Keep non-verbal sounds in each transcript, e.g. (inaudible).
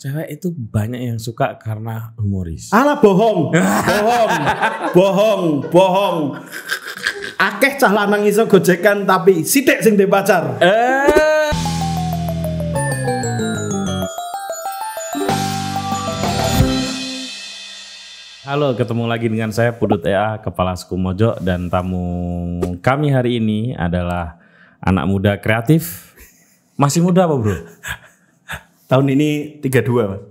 cewek itu banyak yang suka karena humoris. Alah bohong, (laughs) bohong, bohong, bohong. Akeh cah lanang iso gojekan tapi sidik sing pacar. Eh. Halo, ketemu lagi dengan saya Pudut EA, Kepala Suku Mojo dan tamu kami hari ini adalah anak muda kreatif. Masih muda apa, Bro? Tahun ini 32, Mas.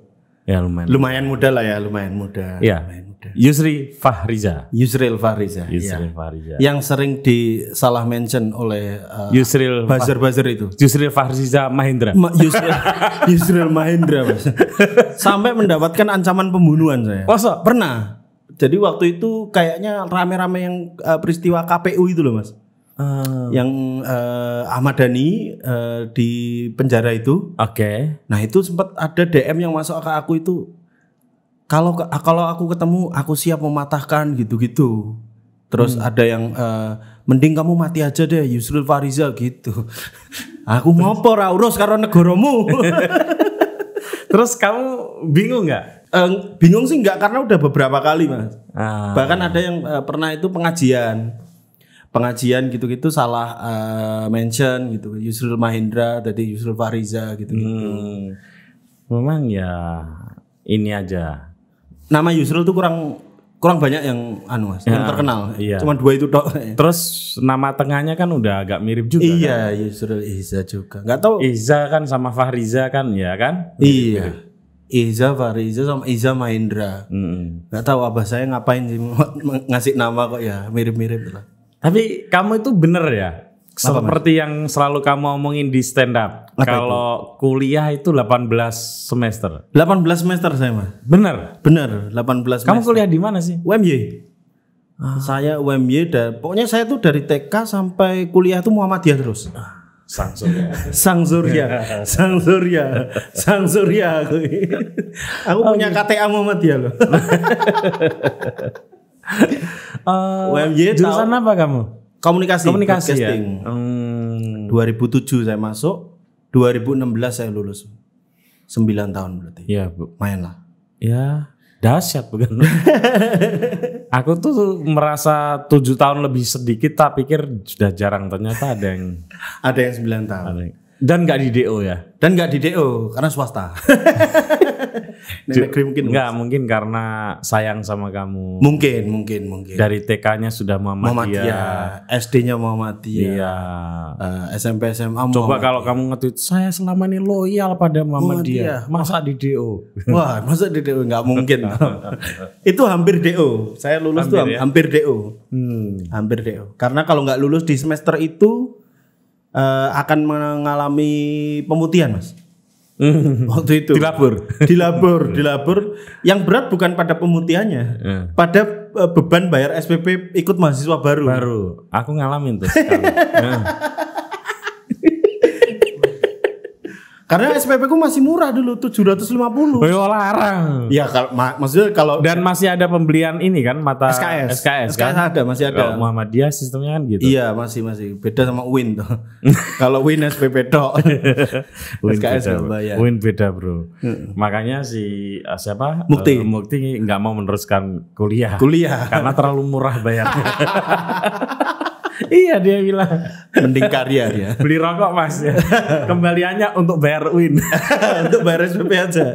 Ya, lumayan. Lumayan muda lah ya, lumayan muda. Ya. Lumayan muda. Yusri Fahriza. Yusril Fahriza. Iya. Yusril ya. Fahriza. Yang sering disalah mention oleh uh, Yusril buzzer-buzzer itu. Yusril Fahriza Mahendra. Ma Yusril, (laughs) Yusril Mahendra, Mas. Sampai mendapatkan ancaman pembunuhan saya. Masa? Pernah. Jadi waktu itu kayaknya rame-rame yang uh, peristiwa KPU itu loh, Mas. Uh. Yang uh, Ahmad Dhani uh, di penjara itu. Oke. Okay. Nah, itu sempat ada DM yang masuk ke aku itu kalau kalau aku ketemu aku siap mematahkan gitu-gitu. Terus hmm. ada yang uh, mending kamu mati aja deh Yusril Fariza gitu. (laughs) aku mau ora urus karena negoromu. (laughs) Terus kamu bingung nggak? Uh, bingung sih nggak karena udah beberapa kali mas. Ah. Bahkan ada yang uh, pernah itu pengajian pengajian gitu-gitu salah uh, mention gitu Yusril Mahendra tadi Yusril Fariza gitu-gitu. Hmm. Memang ya ini aja. Nama Yusril tuh kurang kurang banyak yang anu mas, ya, yang terkenal. Iya. Cuma dua itu toh. Terus nama tengahnya kan udah agak mirip juga. Iya, kan? Yusril Iza juga. Gak tau. Iza kan sama Fahriza kan, ya kan? Iya. Iza Fariza sama Iza Mahendra. Mm -hmm. Gak tau abah saya ngapain sih (laughs) ngasih nama kok ya mirip-mirip lah. Tapi kamu itu bener ya? Kenapa, Seperti mas? yang selalu kamu omongin di stand up. Apa kalau itu? kuliah itu 18 semester. 18 semester saya mah. Bener. Bener, 18 semester. Kamu kuliah di mana sih? UMY. Ah. Saya UMY dan pokoknya saya tuh dari TK sampai kuliah tuh Muhammadiyah terus. Ah, Sang Surya. (laughs) Sang Surya. (laughs) Sang Surya. Sang Surya aku. (laughs) aku punya KTA oh, iya. Muhammadiyah loh uh, (laughs) eh, UMJ jurusan tahu, apa kamu? Komunikasi. Komunikasi ya. Hmm. 2007 saya masuk, 2016 saya lulus. 9 tahun berarti. Iya, Bu. Main lah. Ya, dahsyat bukan? (laughs) Aku tuh merasa tujuh tahun lebih sedikit tapi pikir sudah jarang ternyata ada yang (laughs) ada yang 9 tahun. Ada yang, dan nggak di DO ya? Dan nggak di DO karena swasta. (laughs) Nenek mungkin nggak mungkin karena sayang sama kamu. Mungkin mungkin mungkin. Dari TK-nya sudah Muhammadiyah, ya. SD-nya Muhammadiyah, iya. uh, eh, SMP SMA. Coba kalau kamu ngetweet saya selama ini loyal pada Mama Dia. masa di DO? Wah masa di DO nggak mungkin. (laughs) Itu hampir DO. Saya lulus hampir tuh ya? hampir DO. Hmm. Hampir DO. Karena kalau nggak lulus di semester itu uh, akan mengalami pemutihan, Mas. Hmm. Waktu itu. Dilabur. Dilabur, dilabur. Yang berat bukan pada pemutihannya, yeah. pada eh, beban bayar SPP ikut mahasiswa baru. Baru. Aku ngalamin tuh (laughs) Karena SPP ku masih murah dulu 750. Oh iya, larang. Iya, kalau mak maksudnya kalau dan masih ada pembelian ini kan mata SKS. SKS, SKS kan? ada, masih ada. Kalau Muhammadiyah sistemnya kan gitu. Iya, masih masih beda sama UIN tuh. (laughs) kalau UIN SPP tok. UIN (laughs) SKS beda, bayar. UIN beda, Bro. Hmm. Makanya si uh, siapa? Mukti. Uh, Mukti nggak mau meneruskan kuliah. Kuliah. Karena terlalu murah bayarnya. (laughs) iya dia bilang. Mending karya dia. (laughs) Beli rokok mas ya. Kembaliannya untuk bayar win (laughs) untuk bayar SPP aja.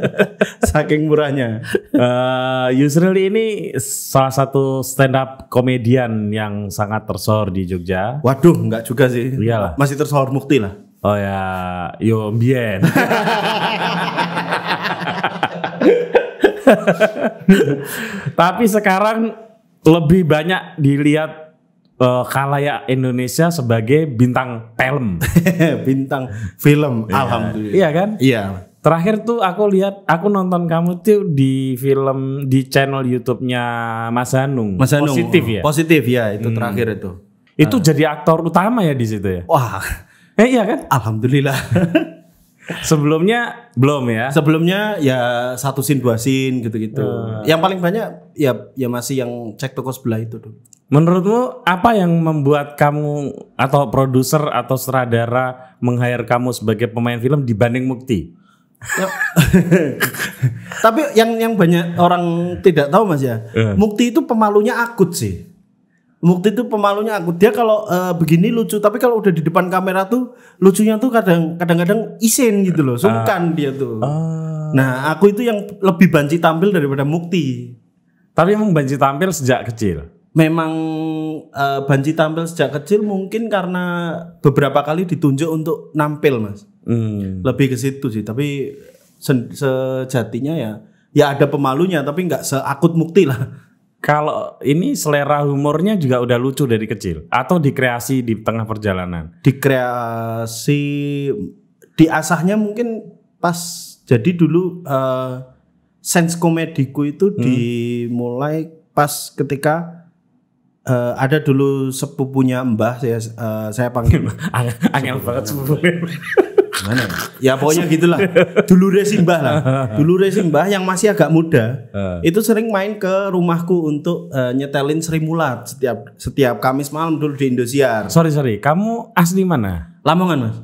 Saking murahnya. Uh, Yusril ini salah satu stand up komedian yang sangat tersohor di Jogja. Waduh nggak juga sih. Iyalah. Masih tersohor mukti lah. Oh ya, yo bien. (laughs) Tapi sekarang lebih banyak dilihat uh, Kalaya Indonesia sebagai bintang film. (laughs) bintang film, iya. alhamdulillah. Iya kan? Iya. Terakhir tuh aku lihat aku nonton kamu tuh di film di channel YouTube-nya Mas Hanung. Mas Hanung. Positif ya. Positif ya, itu hmm. terakhir itu. Itu uh. jadi aktor utama ya di situ ya? Wah. Eh iya kan? Alhamdulillah. (laughs) Sebelumnya belum ya? Sebelumnya ya satu sin dua sin gitu-gitu. Uh. Yang paling banyak ya ya masih yang cek toko sebelah itu tuh. Menurutmu apa yang membuat kamu atau produser atau sutradara meng kamu sebagai pemain film dibanding Mukti? Ya. (laughs) Tapi yang yang banyak orang tidak tahu Mas ya. Uh. Mukti itu pemalunya akut sih. Mukti itu pemalunya akut. Dia kalau uh, begini lucu, tapi kalau udah di depan kamera tuh lucunya tuh kadang kadang-kadang isen gitu loh. Sungkan uh. dia tuh. Uh. Nah, aku itu yang lebih banci tampil daripada Mukti. Tapi emang banci tampil sejak kecil memang uh, eh, Banci tampil sejak kecil mungkin karena beberapa kali ditunjuk untuk nampil mas hmm. lebih ke situ sih tapi se sejatinya ya ya ada pemalunya tapi nggak seakut mukti lah kalau ini selera humornya juga udah lucu dari kecil atau dikreasi di tengah perjalanan dikreasi diasahnya mungkin pas jadi dulu uh, sense komediku itu hmm. dimulai pas ketika uh, ada dulu sepupunya Mbah saya uh, saya panggil (laughs) angel banget sepupunya. Gimana ya? ya pokoknya gitulah. Dulu racing Mbah lah. Dulu racing Mbah yang masih agak muda. Uh. Itu sering main ke rumahku untuk uh, nyetelin Sri Mulat setiap setiap Kamis malam dulu di Indosiar. Sorry sorry, kamu asli mana? Lamongan, Mas.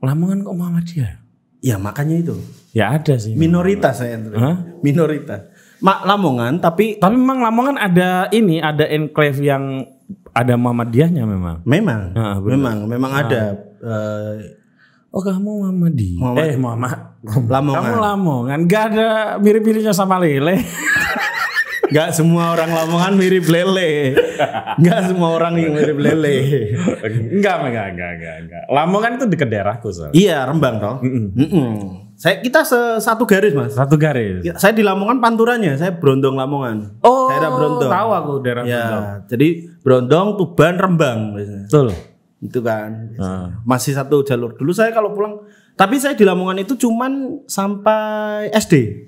Lamongan kok Muhammadiyah? Ya makanya itu. Ya ada sih. Minoritas saya. Huh? Minoritas Ma Lamongan tapi tapi memang Lamongan ada ini ada enclave yang ada Muhammadiyahnya memang. Memang. Nah, memang memang nah. ada uh, Oh kamu mama di Muhammad. Eh mama Lamongan Kamu Lamongan Gak ada mirip-miripnya sama Lele (laughs) Gak semua orang Lamongan mirip Lele Gak semua orang yang mirip Lele Enggak, enggak, enggak, enggak, enggak Lamongan itu dekat daerahku soalnya Iya Rembang toh mm -mm. Mm -mm. Saya kita satu garis mas. Satu garis. Ya, saya di Lamongan panturannya, saya Brondong Lamongan. Oh. Daerah Brondong. Tahu aku daerah ya, Brondong. Jadi Brondong, Tuban, Rembang. Betul. Itu kan. Uh. Masih satu jalur. Dulu saya kalau pulang, tapi saya di Lamongan itu cuman sampai SD.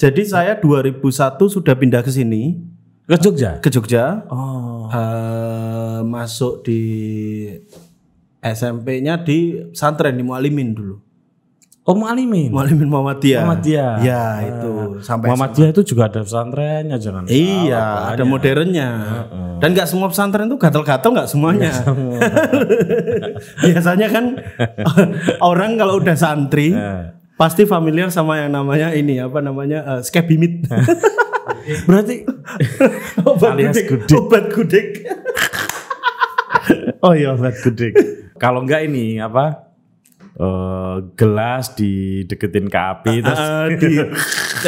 Jadi saya 2001 sudah pindah ke sini. Ke Jogja. Ke Jogja. Oh. Uh, masuk di SMP-nya di Santren di Mualimin dulu. Oh Mualimin. Mualimin Muhammadiyah. Muhammadiyah. Ya itu ah. sampai Muhammadiyah itu juga ada pesantrennya jangan. Iya, ada modernnya. Uh, uh. Dan gak semua pesantren itu gatel-gatel gak semuanya. Gak (laughs) Biasanya kan (laughs) orang kalau udah santri uh. pasti familiar sama yang namanya ini apa namanya uh, skebimit. (laughs) Berarti obat gudik. gudik. Obat gudik. oh iya obat gudik. kalau enggak ini apa? uh, gelas dideketin ke api uh, terus ah, (laughs) di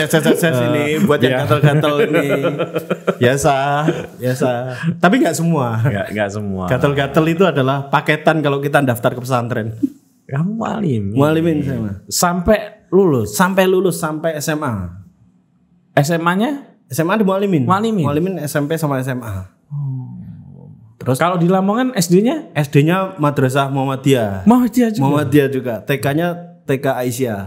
ses ini ah, buat yang iya. gatel-gatel ini biasa (laughs) ya biasa ya tapi nggak semua nggak semua gatel-gatel itu adalah paketan kalau kita daftar ke pesantren kamu ya, malim malimin sama sampai lulus sampai lulus sampai SMA SMA-nya SMA di malimin malimin malimin SMP sama SMA oh. Terus kalau di Lamongan SD-nya? SD-nya Madrasah Muhammadiyah. Muhammadiyah juga. Muhammadiyah juga. TK-nya TK Aisyah.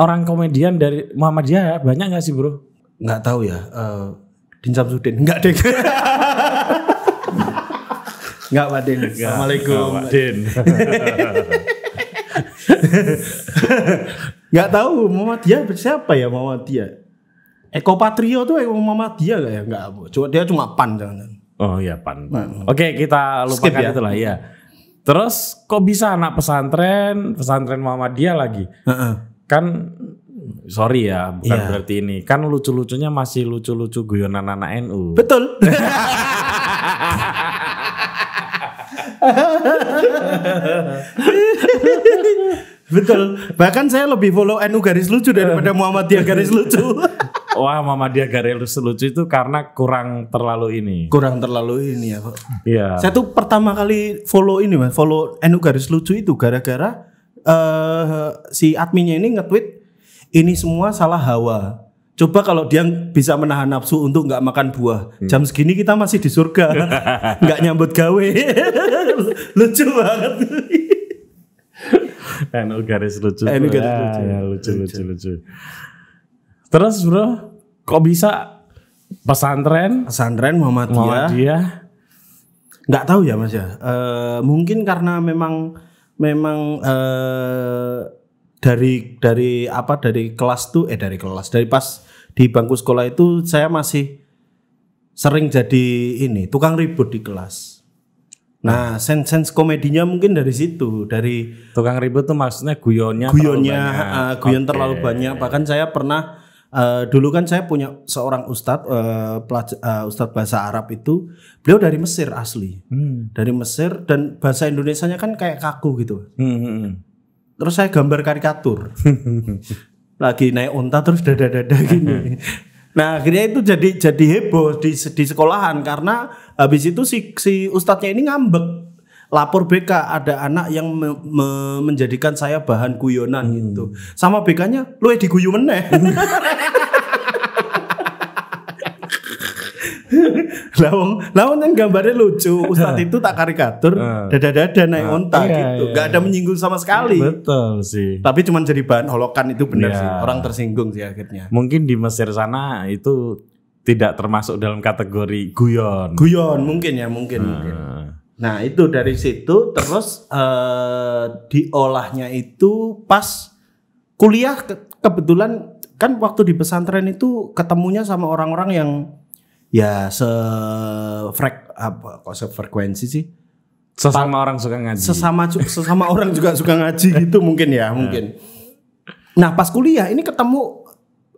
Orang komedian dari Muhammadiyah ya? banyak nggak sih bro? Nggak tahu ya. Uh, Din Samsudin nggak deh. nggak Pak Din. Assalamualaikum. Pak Din. (laughs) nggak tahu Muhammadiyah siapa ya Muhammadiyah? Eko Patrio tuh Eko Muhammadiyah gak ya? Nggak. Cuma dia cuma pan jangan. Oh iya pan. pan. Nah, nah. Oke kita lupakan ya? itu ya. Terus kok bisa anak pesantren, pesantren Muhammadiyah lagi? Uh -uh. Kan sorry ya, bukan yeah. berarti ini. Kan lucu-lucunya masih lucu-lucu guyonan anak NU. Betul. (laughs) Betul. Bahkan saya lebih follow NU garis lucu daripada Muhammadiyah garis lucu. (laughs) wah Mama dia gak lucu itu karena kurang terlalu ini. Kurang terlalu ini ya, Pak. Iya. Saya tuh pertama kali follow ini, Mas, follow Enu garis lucu itu gara-gara uh, si adminnya ini nge-tweet ini semua salah hawa. Coba kalau dia bisa menahan nafsu untuk nggak makan buah, hmm. jam segini kita masih di surga, (laughs) nggak nyambut gawe, lucu banget. Enu garis lucu. Enu garis ah, lucu. Ya, lucu, lucu, lucu. lucu. Terus bro, kok bisa pesantren? Pesantren Muhammadiyah. Muhammadiyah. Nggak tahu ya mas ya. E, mungkin karena memang memang e, dari dari apa dari kelas tuh eh dari kelas dari pas di bangku sekolah itu saya masih sering jadi ini tukang ribut di kelas. Nah, sense sense komedinya mungkin dari situ, dari tukang ribut tuh maksudnya guyonnya, guyonnya, terlalu Uh, guyon okay. terlalu banyak. Bahkan saya pernah Uh, dulu kan saya punya seorang ustadz uh, eh, pelaj- uh, eh, ustadz bahasa Arab itu beliau dari Mesir asli hmm. dari Mesir dan bahasa Indonesia-nya kan kayak kaku gitu hmm. hmm, hmm. terus saya gambar karikatur (laughs) lagi naik unta terus dada dada gini (laughs) nah akhirnya itu jadi jadi heboh di di sekolahan karena habis itu si si ustadznya ini ngambek lapor BK ada anak yang me me menjadikan saya bahan guyonan hmm. gitu. Sama BK-nya lu diguyu meneh. lawang (laughs) lawang kan gambarnya lucu ustadz itu tak karikatur dada dada naik onta iya, gitu Iya. Gak ada iya. menyinggung sama sekali betul sih tapi cuma jadi bahan holokan itu benar iya. sih orang tersinggung sih akhirnya mungkin di Mesir sana itu tidak termasuk dalam kategori guyon guyon mungkin ya mungkin, hmm. mungkin. Nah itu dari situ terus uh, diolahnya itu pas kuliah ke kebetulan kan waktu di pesantren itu ketemunya sama orang-orang yang ya sefrek apa kok sefrekuensi sih sesama orang suka ngaji sesama sesama orang juga suka ngaji gitu mungkin ya (laughs) nah. mungkin nah pas kuliah ini ketemu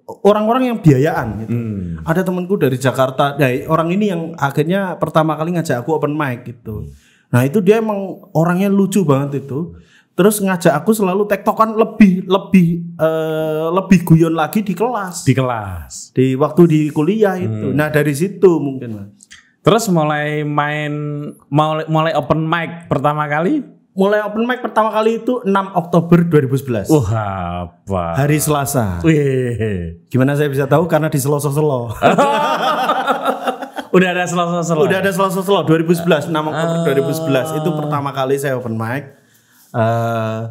orang-orang yang biayaan gitu. Hmm. Ada temanku dari Jakarta, dari ya, orang ini yang akhirnya pertama kali ngajak aku open mic gitu. Hmm. Nah, itu dia emang orangnya lucu banget itu. Terus ngajak aku selalu tektokan lebih lebih uh, lebih guyon lagi di kelas. Di kelas. Di waktu di kuliah itu. Hmm. Nah, dari situ mungkin, Mas. Terus mulai main mulai mulai open mic pertama kali mulai open mic pertama kali itu 6 Oktober 2011. Wah, apa? Hari Selasa. Wih. Gimana saya bisa tahu karena di selo-selo. (laughs) Udah ada selo-selo. Udah ada selo-selo 2011, 6 Oktober uh, ah. 2011 itu pertama kali saya open mic. Uh,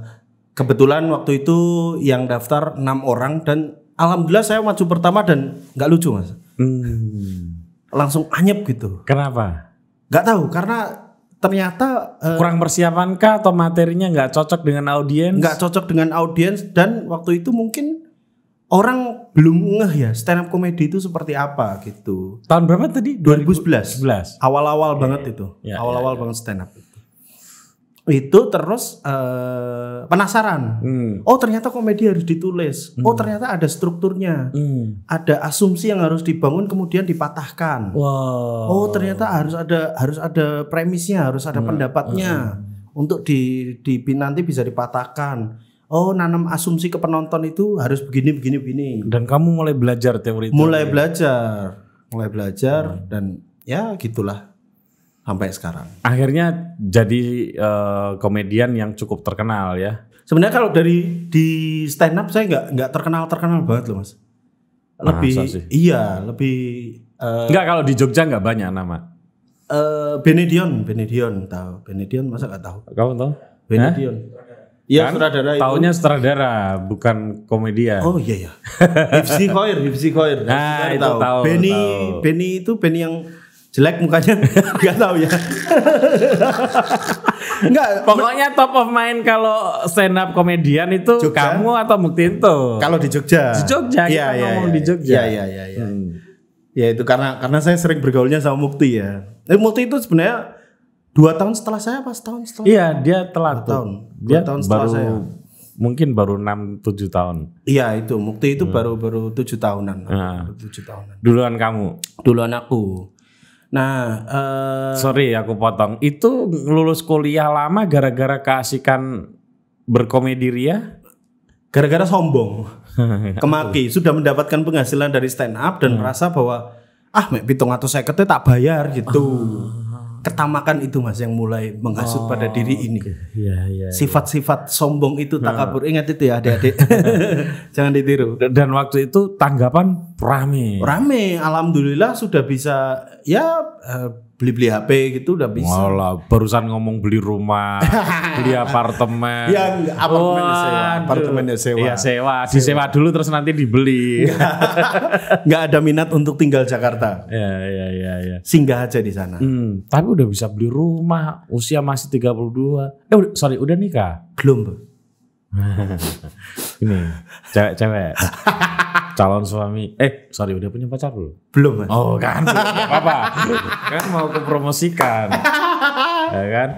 kebetulan waktu itu yang daftar 6 orang dan alhamdulillah saya maju pertama dan nggak lucu, Mas. Hmm. Langsung anyep gitu. Kenapa? Gak tahu karena ternyata uh, kurang persiapankah atau materinya nggak cocok dengan audiens? Nggak cocok dengan audiens dan waktu itu mungkin orang belum ngeh ya stand up comedy itu seperti apa gitu. Tahun berapa tadi? 2011. 2011. Awal-awal yeah, banget itu. Ya, ya, Awal-awal yeah, yeah. banget stand up itu terus uh, penasaran. Hmm. Oh ternyata komedi harus ditulis. Oh, hmm. Oh ternyata ada strukturnya, hmm. ada asumsi yang harus dibangun kemudian dipatahkan. Wow. Oh ternyata harus ada harus ada premisnya, harus ada hmm. pendapatnya hmm. untuk di, di nanti bisa dipatahkan. Oh nanam asumsi ke penonton itu harus begini begini begini. Dan kamu mulai belajar teori itu. Mulai belajar, mulai belajar hmm. dan ya gitulah sampai sekarang. Akhirnya jadi uh, komedian yang cukup terkenal ya. Sebenarnya kalau dari di stand up saya nggak nggak terkenal terkenal banget loh mas. Lebih nah, iya lebih. Uh, nggak kalau di Jogja nggak banyak nama. Uh, Benedion Benedion tahu Benedion masa nggak tahu? Kamu tahu? Benedion. Eh? Iya kan? sutradara itu. Taunya sutradara bukan komedian. Oh iya iya. Hifsi Koir, Hifsi Koir. Nah, itu tahu. tahu Benny tahu. Benny itu Benny yang jelek mukanya (laughs) nggak tahu ya (laughs) nggak pokoknya top of mind kalau stand up komedian itu Jogja. kamu atau Mukti itu kalau di Jogja di Jogja ya, kita ya, ngomong ya, di iya. Jogja ya ya ya ya. Hmm. ya itu karena karena saya sering bergaulnya sama Mukti ya eh, Mukti itu sebenarnya dua tahun setelah saya pas tahun setelah iya dia telat dua tahun dua dia tahun setelah baru, saya mungkin baru enam tujuh tahun. Iya, itu. Mukti itu baru-baru hmm. tujuh Baru, baru tujuh tahunan. Nah. tahunan. Duluan kamu. Duluan aku. Nah, uh, sorry aku potong. Itu lulus kuliah lama gara-gara keasikan berkomedi ria? Gara-gara sombong, (laughs) kemaki, sudah mendapatkan penghasilan dari stand up dan hmm. merasa bahwa ah, mek pitung atau saya tak bayar gitu. Uh ketamakan itu mas yang mulai menghasut oh, pada diri ini. Iya, iya, iya. Sifat-sifat okay. ya, ya, ya. sombong itu takabur. Ingat itu ya adik-adik. (laughs) (laughs) Jangan ditiru. Dan waktu itu tanggapan rame. Rame. Alhamdulillah sudah bisa ya eh, beli-beli HP gitu udah bisa. Walah, barusan ngomong beli rumah, (laughs) beli apartemen. Iya, ya, apartemen oh, sewa, apartemen ya sewa. Iya, sewa. sewa. dulu terus nanti dibeli. Enggak (laughs) ada minat untuk tinggal Jakarta. Iya, iya, iya, ya. Singgah aja di sana. Hmm, tapi udah bisa beli rumah, usia masih 32. Eh, udah, sorry, udah nikah? Belum, (laughs) Ini cewek-cewek calon suami eh sorry udah punya pacar belum belum mas oh kan apa kan mau kepromosikan (laughs) ya kan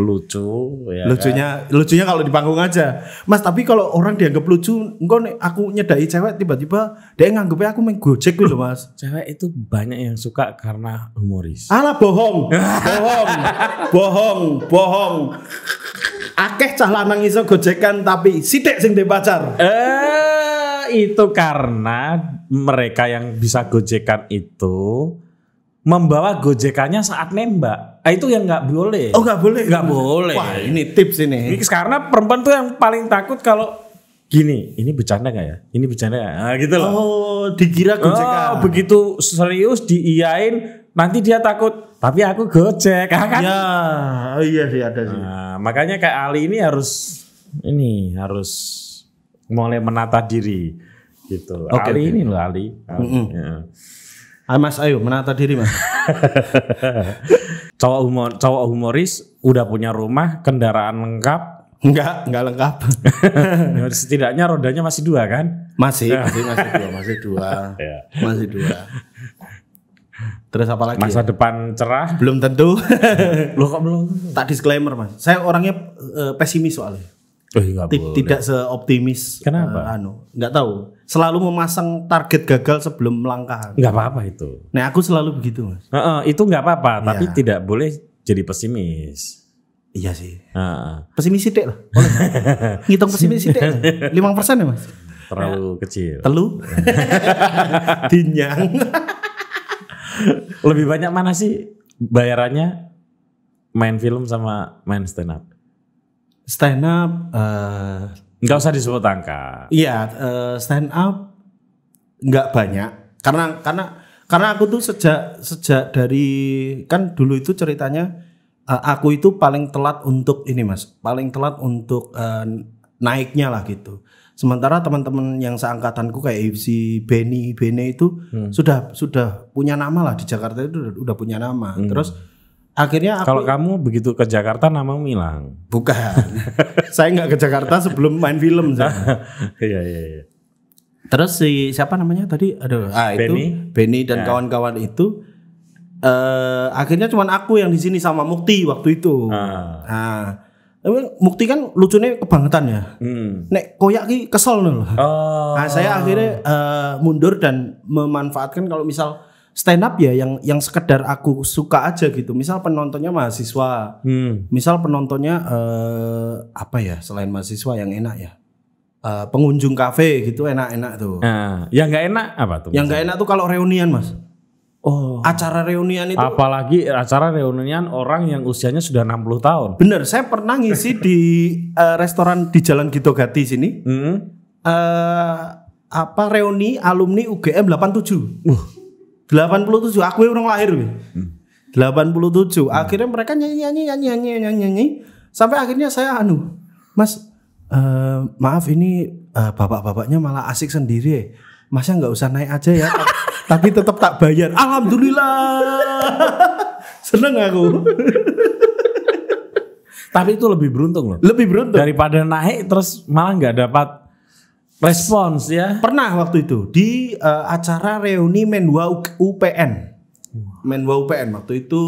lucu ya lucunya kan? lucunya kalau di panggung aja mas tapi kalau orang dianggap lucu enggak nih aku nyedai cewek tiba-tiba dia nganggepnya aku main gojek gitu mas cewek itu banyak yang suka karena humoris alah bohong bohong bohong bohong akeh cah lanang iso gojekan tapi sidik sing pacar eh itu karena mereka yang bisa gojekan itu membawa gojekannya saat nembak. Nah, itu yang nggak boleh. Oh nggak boleh. Nggak boleh. Wah ini tips ini. Karena perempuan tuh yang paling takut kalau gini, ini bercanda gak ya? Ini bercanda gak? Nah, gitu loh. Oh, dikira ah, gojekan. Oh, begitu serius diiyain, nanti dia takut. Tapi aku gojek, ah, kan? Ya, oh iya sih ada sih. Nah, makanya kayak Ali ini harus ini harus mulai menata diri gitu. Okay, Ali okay. ini loh Ali. Ali. Mm -hmm. ya. Ah, mas ayo menata diri mas. (laughs) cowok humor, cowok humoris udah punya rumah, kendaraan lengkap. Enggak, enggak lengkap. (laughs) Ya, setidaknya rodanya masih dua kan? Masih, ya. masih, masih dua, masih dua, (laughs) ya. masih dua. Terus apa lagi? Masa ya? depan cerah? Belum tentu. Loh kok belum? Tak disclaimer mas. Saya orangnya uh, pesimis soalnya. Eh, tidak seoptimis kenapa? Uh, anu, nggak tahu. Selalu memasang target gagal sebelum melangkah. Nggak apa-apa itu. Nah aku selalu begitu mas. Uh, uh, itu nggak apa-apa, ya. tapi tidak boleh jadi pesimis. Iya sih. Uh. Pesimis sih lah. (laughs) Ngitung pesimis sih Lima persen ya mas. Terlalu ya. kecil. Telu. (laughs) Dinyang. Lebih banyak mana sih bayarannya main film sama main stand up? stand up uh, nggak usah disebut angka. Iya, uh, stand up nggak banyak karena karena karena aku tuh sejak sejak dari kan dulu itu ceritanya uh, aku itu paling telat untuk ini mas, paling telat untuk uh, naiknya lah gitu. Sementara teman-teman yang seangkatanku kayak si Benny, Beni itu hmm. sudah sudah punya nama lah di Jakarta itu udah, udah punya nama. Hmm. Terus akhirnya aku, kalau kamu begitu ke Jakarta nama milang, bukan (laughs) saya nggak ke Jakarta sebelum main film (laughs) iya iya iya terus si siapa namanya tadi aduh ah itu Benny, Benny dan ya. kawan-kawan ya. itu uh, akhirnya cuman aku yang di sini sama Mukti waktu itu ah. nah tapi Mukti kan lucunya kebangetan ya. Hmm. Nek koyak ki kesel nul. Oh. Nah, saya akhirnya uh, mundur dan memanfaatkan kalau misal stand up ya yang yang sekedar aku suka aja gitu. Misal penontonnya mahasiswa. Hmm. Misal penontonnya uh, apa ya selain mahasiswa yang enak ya? Uh, pengunjung kafe gitu enak-enak tuh. Nah, yang nggak enak apa tuh? Yang nggak enak tuh kalau reunian, Mas. Oh. Acara reunian itu. Apalagi acara reunian orang yang usianya sudah 60 tahun. Bener, saya pernah ngisi di uh, (laughs) restoran di Jalan Gito Gati sini. -hmm. uh, apa reuni alumni UGM 87. Uh 87 aku orang lahir nih. Gitu. Hmm. Delapan 87. Hmm. Akhirnya mereka nyanyi-nyanyi nyanyi-nyanyi nyanyi-nyanyi sampai akhirnya saya anu, Mas uh, maaf ini uh, bapak-bapaknya malah asik sendiri. Eh. masnya nggak usah naik aja ya? (laughs) tapi tetap tak bayar. Alhamdulillah. (laughs) Seneng aku. Tapi itu lebih beruntung loh. Lebih beruntung. Daripada naik terus malah nggak dapat Respons ya. Pernah waktu itu di uh, acara reuni Menwa UPN. Menwa UPN waktu itu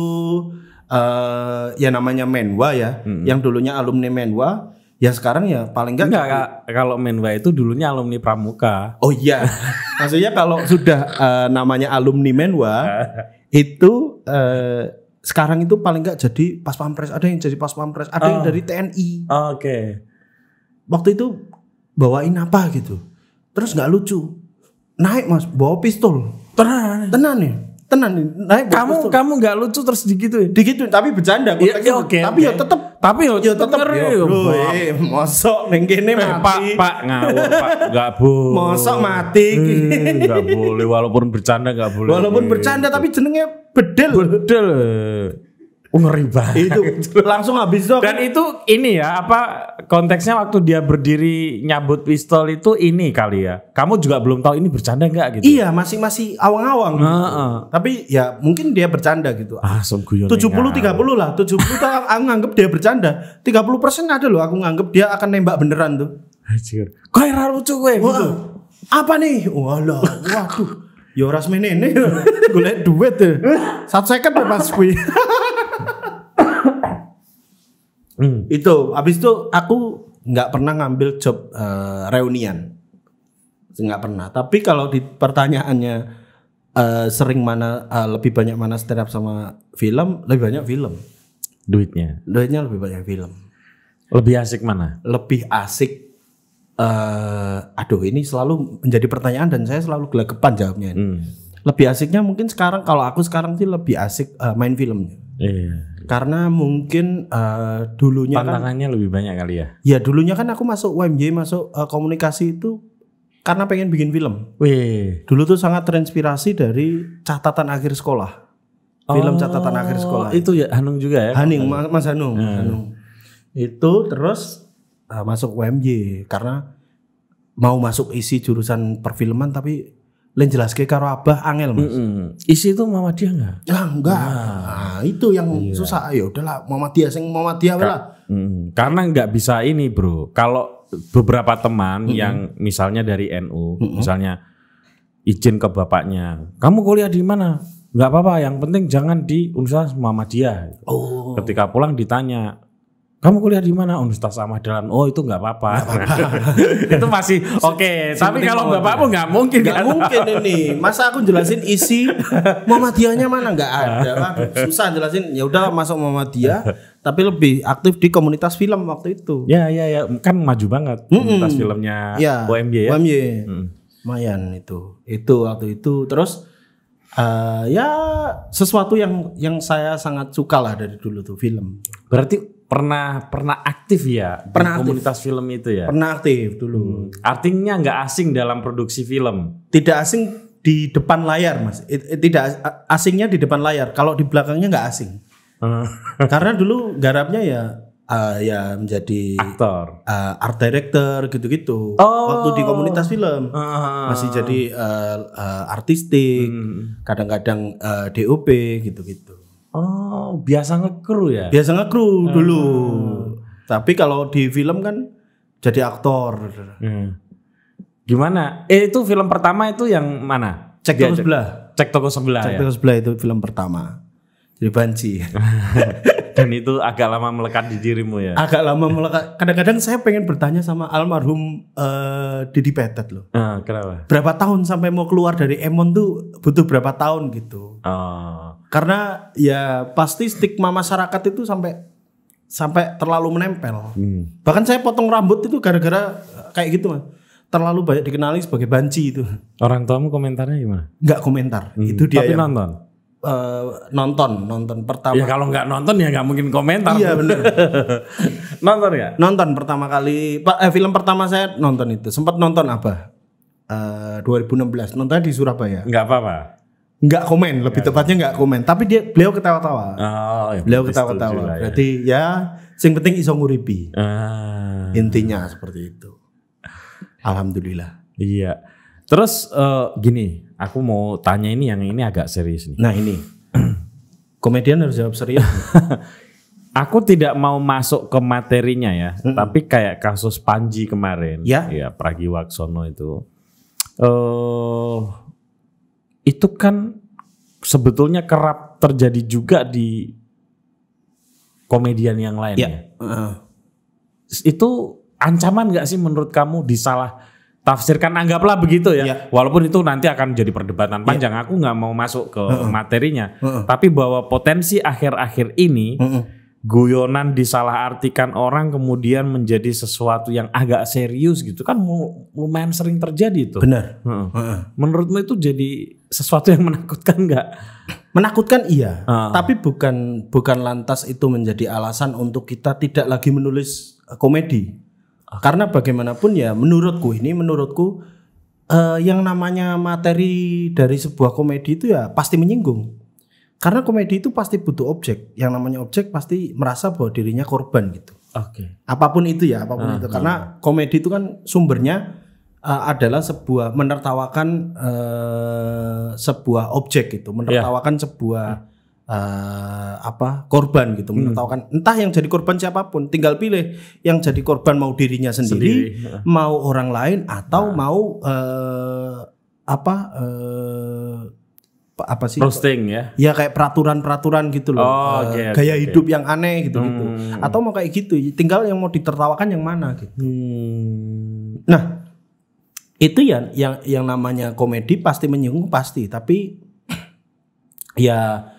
uh, ya namanya Menwa ya, hmm. yang dulunya alumni Menwa ya sekarang ya paling enggak enggak kalau Menwa itu dulunya alumni Pramuka. Oh iya. (laughs) Maksudnya kalau sudah uh, namanya alumni Menwa (laughs) itu uh, sekarang itu paling enggak jadi Pas Pampres, ada yang jadi Pas Pampres, ada oh. yang dari TNI. Oh, Oke. Okay. Waktu itu bawain apa gitu terus nggak lucu naik mas bawa pistol tenan tenan ya tenan nih naik kamu pistol. kamu nggak lucu terus digitu ya? digitu tapi bercanda ya, ya, okay, tapi okay. ya tetep tapi yo ya ya tetep, tetep ya bro eh, mosok neng eh, mati pak pak ngawur pak nggak (laughs) boleh mosok mati eh, nggak boleh walaupun bercanda nggak (laughs) boleh walaupun bercanda tapi jenenge bedel bedel Oh, ngeri banget. Itu langsung habis dong. Dan itu ini ya apa konteksnya waktu dia berdiri nyabut pistol itu ini kali ya. Kamu juga belum tahu ini bercanda nggak gitu. Iya, masih masih awang-awang. Uh, Tapi ya mungkin dia bercanda gitu. Ah, Tujuh puluh ya. tiga puluh lah. Tujuh puluh tuh aku nganggep dia bercanda. Tiga puluh persen ada loh aku nganggep dia akan nembak beneran tuh. Hajar. Kau era lucu gue gitu. Apa nih? Walah, waduh. Yo nih. Gue liat duit tuh. Ya. (laughs) Satu second ya Mas Kui. Hmm. Itu habis itu aku nggak pernah ngambil job uh, reunian. nggak pernah. Tapi kalau di pertanyaannya uh, sering mana uh, lebih banyak mana setiap sama film, lebih banyak film. Duitnya. Duitnya lebih banyak film. Lebih asik mana? Lebih asik uh, aduh ini selalu menjadi pertanyaan dan saya selalu gelagapan jawabnya. Ini. Hmm. Lebih asiknya mungkin sekarang kalau aku sekarang sih lebih asik uh, main filmnya. yeah. Karena mungkin uh, dulunya kan tantangannya kan, lebih banyak kali ya. Ya dulunya kan aku masuk UMJ masuk uh, komunikasi itu karena pengen bikin film. Wih. Dulu tuh sangat terinspirasi dari catatan akhir sekolah. Oh, film catatan akhir sekolah. Itu ya Hanung juga ya. Hanung, Mas Hanung. Hmm. Hanung. Itu terus uh, masuk UMJ karena mau masuk isi jurusan perfilman tapi lain jelas ke karo abah angel mas. Mm -hmm. Isi itu mama dia nggak? Ya ah, enggak. Nah, ah, itu yang iya. susah. Ah, ya udahlah mama dia sing mama dia Ka lah. Mm, karena nggak bisa ini bro. Kalau beberapa teman mm -hmm. yang misalnya dari NU, mm -hmm. misalnya izin ke bapaknya, kamu kuliah di mana? Gak apa-apa. Yang penting jangan di mama dia. Oh. Ketika pulang ditanya, kamu kuliah di mana Universitas sama Dahlan oh itu nggak apa-apa (laughs) itu masih (laughs) oke okay. tapi kalau nggak apa-apa nggak mungkin nggak kan? mungkin ini masa aku jelasin isi Muhammadiyahnya mana nggak ada lah. susah jelasin ya udah masuk Muhammadiyah tapi lebih aktif di komunitas film waktu itu ya ya ya kan maju banget komunitas mm filmnya ya, OMY ya OMY hmm. lumayan itu itu waktu itu terus uh, ya sesuatu yang yang saya sangat suka lah dari dulu tuh film berarti pernah pernah aktif ya pernah di komunitas film itu ya pernah aktif dulu hmm. artinya nggak asing dalam produksi film tidak asing di depan layar mas tidak asingnya di depan layar kalau di belakangnya nggak asing hmm. (laughs) karena dulu garapnya ya uh, ya menjadi aktor uh, art director gitu-gitu oh. waktu di komunitas film uh. masih jadi uh, uh, artistik kadang hmm. kadang-kadang uh, DOP gitu-gitu Oh, biasa ngekru ya? Biasa ngekru hmm. dulu. Ah. Tapi kalau di film kan jadi aktor. Hmm. Gimana? Eh itu film pertama itu yang mana? Cek toko sebelah. Cek toko sebelah. Cek ya? toko sebelah itu film pertama. Jadi banci. (laughs) Dan itu agak lama melekat di dirimu ya. Agak lama melekat. Kadang-kadang saya pengen bertanya sama almarhum uh, Didi Petet loh. Uh, kenapa? Berapa tahun sampai mau keluar dari Emon tuh butuh berapa tahun gitu. Oh karena ya pasti stigma masyarakat itu sampai sampai terlalu menempel. Hmm. Bahkan saya potong rambut itu gara-gara eh, kayak gitu mas terlalu banyak dikenali sebagai banci itu. Orang tuamu komentarnya gimana? Enggak komentar. Hmm. Itu dia. Tapi yang, nonton. Uh, nonton, nonton pertama. Ya kalau nggak nonton ya nggak mungkin komentar. Iya benar. (laughs) nonton ya? Nonton pertama kali. Pak eh, film pertama saya nonton itu. Sempat nonton apa? Uh, 2016. nonton di Surabaya. Nggak apa-apa nggak komen lebih tepatnya nggak komen tapi dia beliau ketawa-tawa oh, ya, beliau ketawa-tawa ya. berarti ya sing penting iso nguripi ah. intinya seperti itu alhamdulillah iya terus uh, gini aku mau tanya ini yang ini agak serius nih nah ini (clears throat) komedian harus jawab serius (laughs) aku tidak mau masuk ke materinya ya mm tapi kayak kasus Panji kemarin ya, ya Pragiwaksono itu uh, itu kan sebetulnya kerap terjadi juga di komedian yang lain ya. ya. Uh. Itu ancaman gak sih menurut kamu disalah tafsirkan anggaplah begitu ya. ya. Walaupun itu nanti akan jadi perdebatan ya. panjang. Ya. Aku nggak mau masuk ke uh -uh. materinya, uh -uh. tapi bahwa potensi akhir-akhir ini uh -uh guyonan disalahartikan orang kemudian menjadi sesuatu yang agak serius gitu kan lumayan sering terjadi itu. Benar. Hmm. Hmm. Menurutmu itu jadi sesuatu yang (laughs) menakutkan nggak? Menakutkan iya, hmm. tapi bukan bukan lantas itu menjadi alasan untuk kita tidak lagi menulis eh, komedi. Ah. Karena bagaimanapun ya menurutku ini menurutku uh, yang namanya materi dari sebuah komedi itu ya pasti menyinggung. Karena komedi itu pasti butuh objek. Yang namanya objek pasti merasa bahwa dirinya korban gitu. Oke. Okay. Apapun itu ya, apapun uh, itu. Ah. Karena komedi itu kan sumbernya uh, adalah sebuah menertawakan uh, sebuah objek gitu, menertawakan yeah. sebuah uh, apa korban gitu, hmm. menertawakan entah yang jadi korban siapapun, tinggal pilih yang jadi korban mau dirinya sendiri, sendiri. mau orang lain atau nah. mau uh, apa uh, apa sih roasting ya ya kayak peraturan-peraturan gitu loh oh, okay, uh, eh, gaya okay, hidup yang aneh gitu hmm. gitu atau mau kayak gitu tinggal yang mau ditertawakan yang mana gitu hmm. nah itu ya yang yang namanya komedi pasti menyinggung pasti tapi ya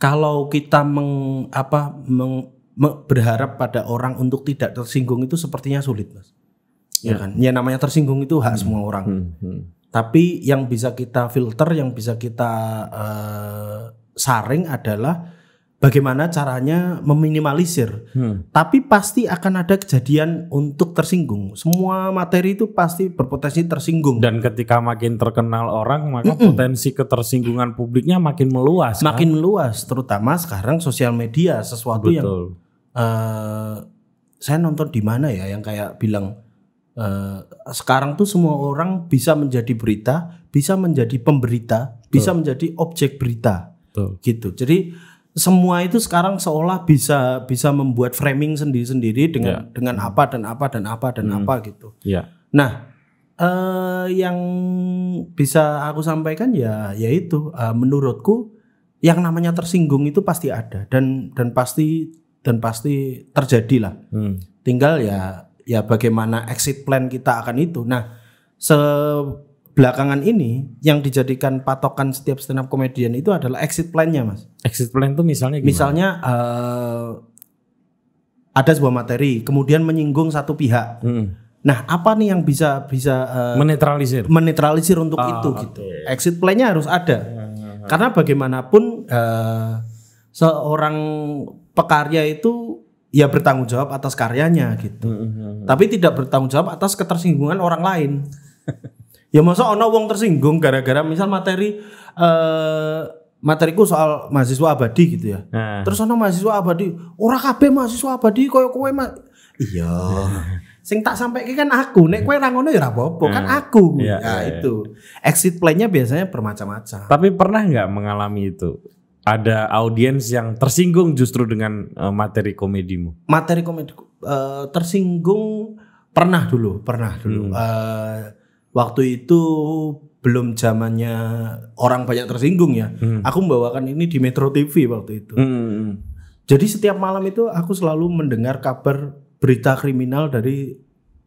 kalau kita meng apa meng, meng, berharap pada orang untuk tidak tersinggung itu sepertinya sulit mas ya, ya kan ya namanya tersinggung itu hak hmm. semua orang hmm. Hmm tapi yang bisa kita filter, yang bisa kita uh, saring adalah bagaimana caranya meminimalisir. Hmm. Tapi pasti akan ada kejadian untuk tersinggung. Semua materi itu pasti berpotensi tersinggung. Dan ketika makin terkenal orang, maka mm -mm. potensi ketersinggungan publiknya makin meluas. Kan? Makin meluas, terutama sekarang sosial media sesuatu Betul. yang uh, eh, saya nonton di mana ya yang kayak bilang Uh, sekarang tuh semua orang bisa menjadi berita, bisa menjadi pemberita, Betul. bisa menjadi objek berita. Betul. Gitu. Jadi semua itu sekarang seolah bisa bisa membuat framing sendiri-sendiri dengan yeah. dengan apa dan apa dan apa dan mm. apa gitu. Yeah. Nah, uh, yang bisa aku sampaikan ya yaitu uh, eh, menurutku yang namanya tersinggung itu pasti ada dan dan pasti dan pasti terjadi lah. Hmm. Tinggal ya ya bagaimana exit plan kita akan itu. Nah, sebelakangan ini yang dijadikan patokan setiap stand up comedian itu adalah exit plan-nya, Mas. Exit plan itu misalnya gimana? Misalnya uh, ada sebuah materi, kemudian menyinggung satu pihak. Hmm. Nah, apa nih yang bisa bisa uh, menetralisir menetralisir untuk oh, itu okay. gitu. Exit plan-nya harus ada. Hmm. Karena bagaimanapun uh, seorang pekarya itu ya bertanggung jawab atas karyanya hmm, gitu. Hmm, hmm, -hmm. Tapi tidak bertanggung jawab atas ketersinggungan orang lain. (laughs) ya masa ono wong tersinggung gara-gara misal materi eh materiku soal mahasiswa abadi gitu ya. Nah. Terus ono mahasiswa abadi, ora kabeh mahasiswa abadi koyo kowe mah iya. (laughs) Sing tak sampai kan aku, nek kowe nangono ya ora apa-apa, kan nah. aku. Ya, ya, ya itu. Iya. Exit plan-nya biasanya bermacam-macam. Tapi pernah nggak mengalami itu? ada audiens yang tersinggung justru dengan uh, materi komedimu? Materi komedi uh, tersinggung pernah dulu, pernah dulu. Hmm. Uh, waktu itu belum zamannya orang banyak tersinggung ya. Hmm. Aku membawakan ini di Metro TV waktu itu. Hmm, hmm, hmm. Jadi setiap malam itu aku selalu mendengar kabar berita kriminal dari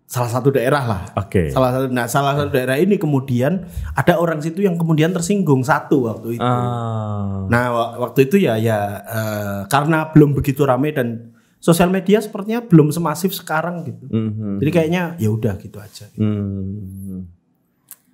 salah satu daerah lah. Oke. Okay. Salah satu nah salah satu daerah ini kemudian ada orang situ yang kemudian tersinggung satu waktu itu. Ah. Nah, waktu itu ya ya uh, karena belum begitu ramai dan sosial media sepertinya belum semasif sekarang gitu. Mm -hmm. Jadi kayaknya ya udah gitu aja gitu. Mm -hmm.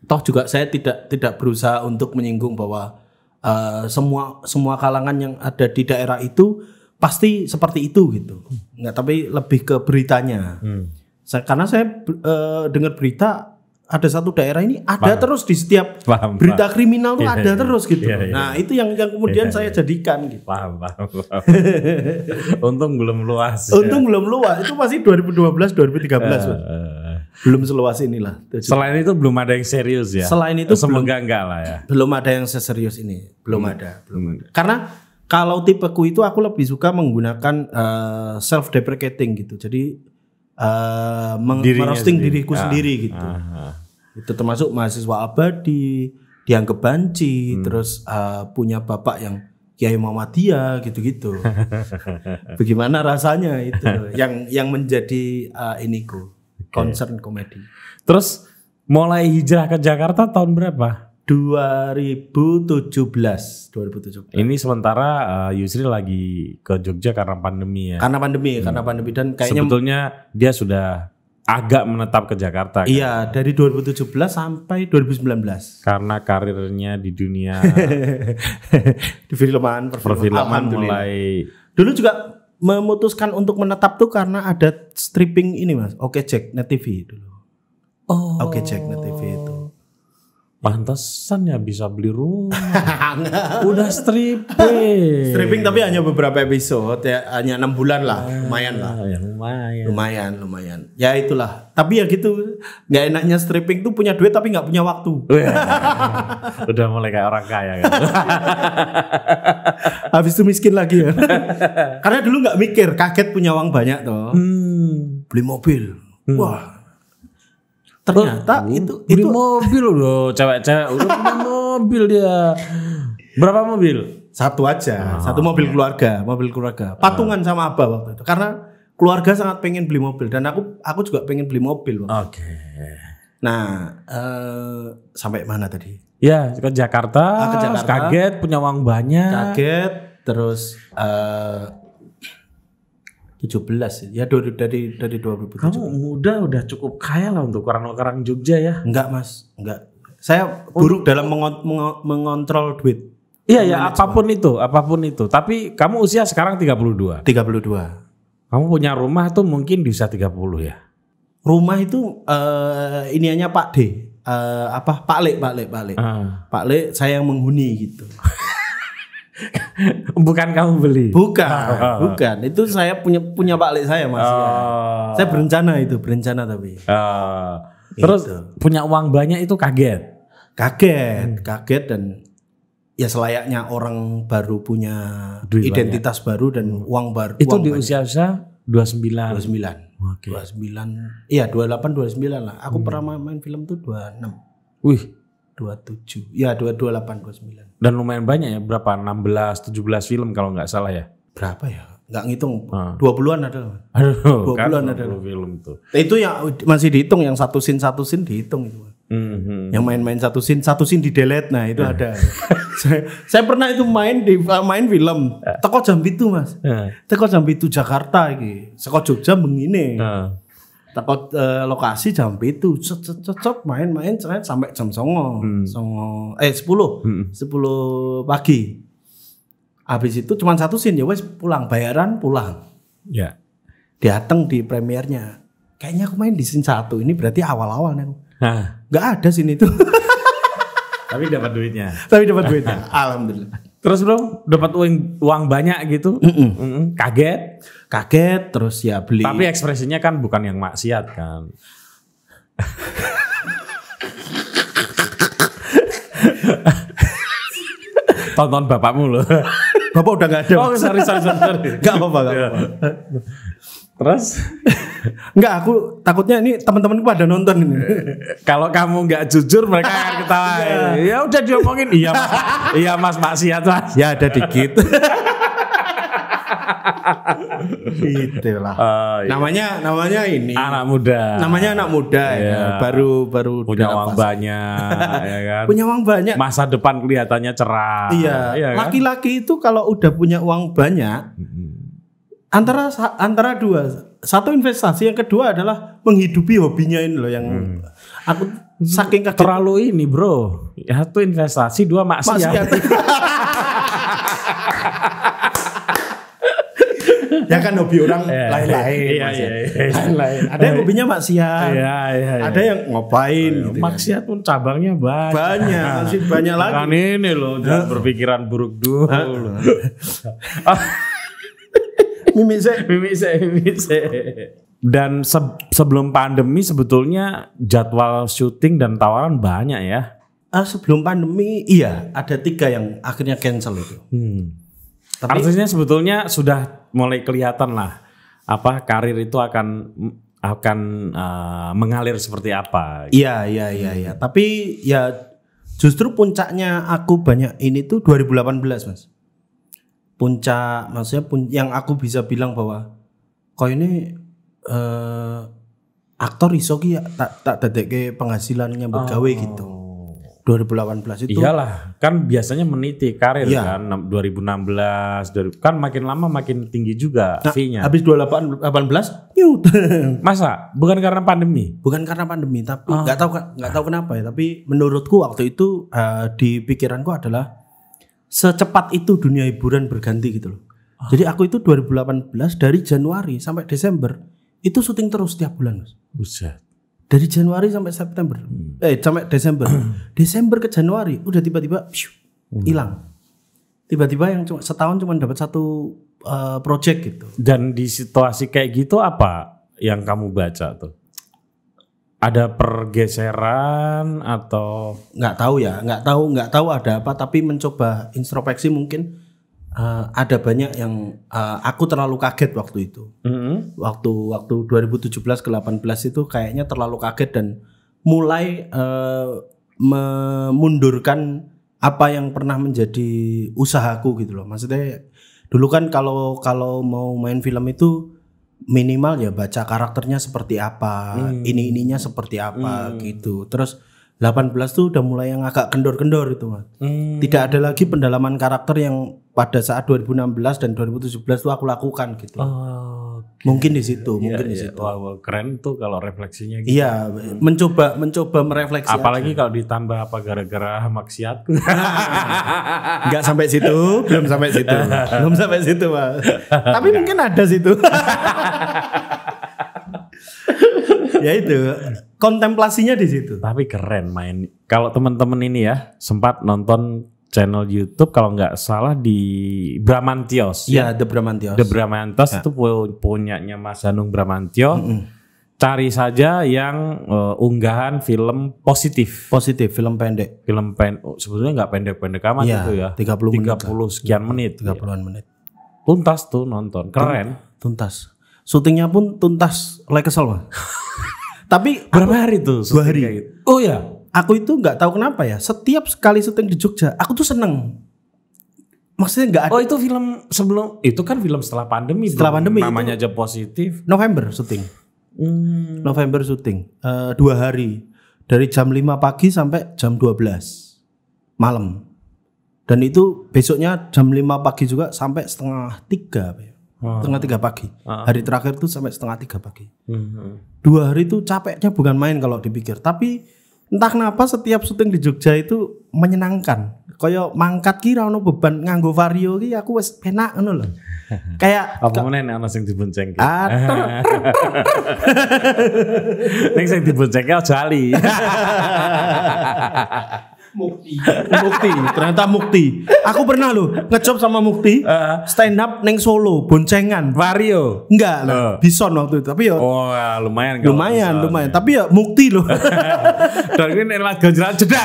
Toh juga saya tidak tidak berusaha untuk menyinggung bahwa uh, semua semua kalangan yang ada di daerah itu pasti seperti itu gitu. Enggak, hmm. tapi lebih ke beritanya. Mm saya, karena saya uh, dengar berita ada satu daerah ini ada paham. terus di setiap paham, berita paham. kriminal itu yeah, iya, ada yeah, iya. terus gitu. Yeah, yeah. Nah itu yang yang kemudian yeah, saya iya. jadikan gitu. Paham, paham, paham. (laughs) Untung belum luas. Untung ya. belum luas. Itu masih 2012, 2013. Uh, belum seluas inilah. Selain itu belum ada yang serius ya. Selain itu semoga belum, enggak lah ya. Belum ada yang seserius ini. Belum hmm. ada, belum hmm. ada. Karena kalau tipeku itu aku lebih suka menggunakan uh, eh, self deprecating gitu. Jadi uh, merosting sendiri. diriku ah, sendiri ah, gitu. Ah, ah. Itu termasuk mahasiswa abadi, dianggap banci, hmm. terus uh, punya bapak yang Kiai Muhammadiyah gitu-gitu. (laughs) Bagaimana rasanya itu (laughs) yang yang menjadi uh, iniku okay. concern komedi. Terus mulai hijrah ke Jakarta tahun berapa? 2017. 2017. Ini sementara uh, eh, Yusri lagi ke Jogja karena pandemi ya. Karena pandemi, hmm. karena pandemi dan kayaknya sebetulnya dia sudah agak menetap ke Jakarta. Kan? Iya, dari 2017 sampai 2019. Karena karirnya di dunia (laughs) di filman, perfilman mulai Dulu juga memutuskan untuk menetap tuh karena ada stripping ini Mas, Oke cek Net TV dulu. Oh. Oke cek Net TV itu Pantesan ya bisa beli rumah. (laughs) Udah stripping. stripping tapi hanya beberapa episode ya hanya enam bulan lah, ah, lumayan lah. Ya lumayan. Lumayan, lumayan. Ya itulah. Tapi ya gitu, nggak enaknya stripping tuh punya duit tapi nggak punya waktu. Oh, iya. (laughs) Udah mulai kayak orang kaya kan. (laughs) Habis itu miskin lagi ya. Karena dulu nggak mikir, kaget punya uang banyak tuh, Hmm. Beli mobil. Hmm. Wah, ternyata oh, iya. itu beli itu mobil loh cewek-cewek udah punya (laughs) mobil dia berapa mobil satu aja oh, satu mobil okay. Iya. keluarga mobil keluarga patungan oh. sama apa waktu itu karena keluarga sangat pengen beli mobil dan aku aku juga pengen beli mobil oke okay. nah uh, sampai mana tadi ya ke Jakarta, ah, ke Jakarta kaget punya uang banyak kaget terus uh, tujuh belas ya. ya dari dari dari 2017. Kamu muda udah cukup kaya lah untuk orang-orang Jogja ya. Enggak, Mas. Enggak. Saya buruk untuk, dalam meng mengontrol duit. Iya ya, apapun itu, apapun itu. Tapi kamu usia sekarang tiga tiga puluh dua puluh dua Kamu punya rumah tuh mungkin bisa tiga puluh ya. Rumah itu eh ini hanya Pak D. Uh, apa Pak Lek, Pak Lek, Pak Lek. Uh. Pak Lek saya yang menghuni gitu. (laughs) (laughs) bukan kamu beli. Bukan, (laughs) oh. bukan. Itu saya punya punya balik saya Mas. Ya. Oh. Ya. Saya berencana itu, berencana tapi. Oh. Terus gitu. punya uang banyak itu kaget. Kaget, hmm. kaget dan ya selayaknya orang baru punya Duit identitas banyak. baru dan uang baru. Itu uang di usia-usia 29. 29. dua Okay. 29. Iya, 28 29 lah. Aku hmm. pernah main film tuh 26. Wih, 27. Ya, 28 29. Dan lumayan banyak ya, berapa? 16 17 film kalau nggak salah ya. Berapa ya? Enggak ngitung. hmm. Ah. 20-an ada. Aduh, 20-an ada. film tuh. Itu yang masih dihitung yang satu scene satu scene dihitung itu. Mm-hmm. Yang main-main satu scene, satu scene di delete. Nah, itu yeah. ada. Eh. (laughs) saya, saya pernah itu main di eh, main film. yeah. Teko jam itu, Mas. yeah. Teko jam itu Jakarta gitu Seko Jogja begini yeah takut eh, lokasi jam itu cocok main-main sampai jam songo, hmm. songo eh sepuluh, hmm. sepuluh pagi. Habis itu cuma satu scene ya wes pulang bayaran pulang. Ya. Yeah. di premiernya. Kayaknya aku main di scene satu ini berarti awal-awal nih. nggak ada scene itu. (laughs) Tapi dapat duitnya. Tapi dapat duitnya. (laughs) Alhamdulillah. Terus bro dapat uang uang banyak gitu, mm -mm. Mm -mm. kaget, kaget terus ya beli. Tapi ekspresinya kan bukan yang maksiat kan. (laughs) Tonton bapakmu loh. Bapak udah gak ada. Oh sorry sorry sorry. Gak apa-apa. Gak iya. apa-apa. Terus? Enggak, (laughs) aku takutnya ini teman-teman ada nonton ini. (laughs) Kalau kamu enggak jujur mereka akan ketawa. Iya. ya udah diomongin. iya mas, (laughs) iya mas maksiat mas. Ya ada dikit. Itulah. Uh, iya. Namanya namanya ini. Anak muda. Namanya anak muda ya. iya. Baru baru punya uang banyak ya kan. Punya uang banyak. Masa depan kelihatannya cerah. Iya. iya kan? Laki-laki ya kan? itu kalau udah punya uang banyak, mm-hmm antara antara dua satu investasi yang kedua adalah menghidupi hobinya ini loh yang hmm. aku saking kaget. terlalu ini bro satu investasi dua maksiat, maksiat. (laughs) ya kan hobi orang ya, lain-lain iya, iya, iya, lain-lain ada yang hobinya maksiat iya, iya, iya. ada yang ngapain iya, gitu kan. maksiat pun cabangnya banyak banyak masih banyak lagi kan ini loh jangan berpikiran buruk dulu (laughs) (laughs) mimi saya mimi saya mimi saya dan se sebelum pandemi sebetulnya jadwal syuting dan tawaran banyak ya uh, sebelum pandemi iya ada tiga yang akhirnya cancel itu hmm. artinya sebetulnya sudah mulai kelihatan lah apa karir itu akan akan uh, mengalir seperti apa gitu. iya iya iya iya tapi ya justru puncaknya aku banyak ini tuh 2018 mas puncak maksudnya pun yang aku bisa bilang bahwa kau ini eh, aktor iso ki ya, tak tak dadekke penghasilannya bergawe oh. gitu. 2018 itu iyalah kan biasanya meniti karir iya. kan 2016 kan makin lama makin tinggi juga nah, fee-nya habis 2018 nyut (laughs) masa bukan karena pandemi bukan karena pandemi tapi ah. nggak oh. tahu nggak tahu kenapa ya tapi menurutku waktu itu uh, di pikiranku adalah secepat itu dunia hiburan berganti gitu loh. Ah. Jadi aku itu 2018 dari Januari sampai Desember itu syuting terus setiap bulan mas. Buset. Dari Januari sampai September, hmm. eh sampai Desember, (clears throat) Desember ke Januari udah tiba-tiba hmm. hilang. -tiba, Tiba-tiba yang cuma setahun cuma dapat satu uh, project gitu. Dan di situasi kayak gitu apa yang kamu baca tuh? ada pergeseran atau nggak tahu ya nggak tahu nggak tahu ada apa tapi mencoba introspeksi mungkin uh, ada banyak yang uh, aku terlalu kaget waktu itu mm-hmm. waktu waktu 2017 ke 18 itu kayaknya terlalu kaget dan mulai uh, memundurkan apa yang pernah menjadi usahaku gitu loh maksudnya dulu kan kalau kalau mau main film itu minimal ya baca karakternya seperti apa, hmm. ini ininya seperti apa hmm. gitu. Terus 18 tuh udah mulai yang agak kendor-kendor itu mas. Hmm. Tidak ada lagi pendalaman karakter yang pada saat 2016 dan 2017 itu aku lakukan gitu. Oh, okay. Mungkin di situ, yeah, mungkin yeah. di iya. situ. Wow, keren tuh kalau refleksinya gitu. Iya, mencoba mencoba merefleksi. Apalagi aja. kalau ditambah apa gara-gara maksiat. Enggak (laughs) sampai situ, belum sampai situ. belum sampai situ, Pak. Tapi Nggak. mungkin ada situ. (laughs) ya itu kontemplasinya di situ. Tapi keren main. Kalau teman-teman ini ya sempat nonton channel YouTube kalau nggak salah di Bramantios. Ya. Iya, yeah, The Bramantios. The Bramantios yeah. itu punyanya Mas Hanung Bramantio. Mm -hmm. Cari saja yang uh, unggahan film positif. Positif, film pendek. Film pendek oh, sebetulnya nggak pendek-pendek amat yeah, itu ya. 30 30 menit. sekian menit. 30-an ya. menit. Tuntas tuh nonton. Keren. Tuntas. Syutingnya pun tuntas, like kesel, (laughs) Tapi berapa hari tuh? Dua hari. Gitu. Oh ya aku itu nggak tahu kenapa ya setiap sekali syuting di Jogja aku tuh seneng maksudnya nggak ada oh itu film sebelum itu kan film setelah pandemi setelah pandemi namanya aja positif November syuting hmm. November syuting uh, dua hari dari jam 5 pagi sampai jam 12 malam dan itu besoknya jam 5 pagi juga sampai setengah tiga hmm. setengah tiga pagi ah. hari terakhir tuh sampai setengah tiga pagi hmm. hmm. dua hari itu capeknya bukan main kalau dipikir tapi entah kenapa setiap syuting di Jogja itu menyenangkan koyo mangkat kira, ra ono beban nganggo vario ki aku wis penak ngono lho. (laughs) Kayak apa meneh nek ono sing dibonceng ki. Ah, (laughs) Ning sing dibonceng ki aja ali. (laughs) Mukti. Mukti. Ternyata Mukti. Aku pernah loh ngejob sama Mukti. Uh. Stand up neng Solo, boncengan. Vario. Enggak uh. Bison waktu itu. Tapi ya. Oh ya, lumayan. Lumayan, bison, lumayan. Ya. Tapi ya Mukti loh. (laughs) Dan ini enak ganjaran jedak.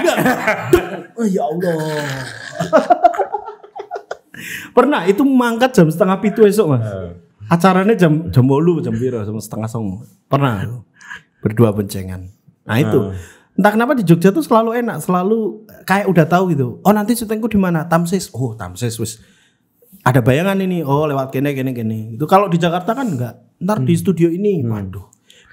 (laughs) oh ya Allah. pernah itu mangkat jam setengah pitu esok mas. Uh. Acaranya jam jam bolu jam biru jam setengah songo. Pernah berdua boncengan. Nah itu. Uh entah kenapa di Jogja tuh selalu enak, selalu kayak udah tahu gitu. Oh nanti syutingku di mana? Tamsis. Oh Tamsis wis. Ada bayangan ini. Oh lewat gini gini gini Itu kalau di Jakarta kan enggak. Ntar hmm. di studio ini, hmm. waduh,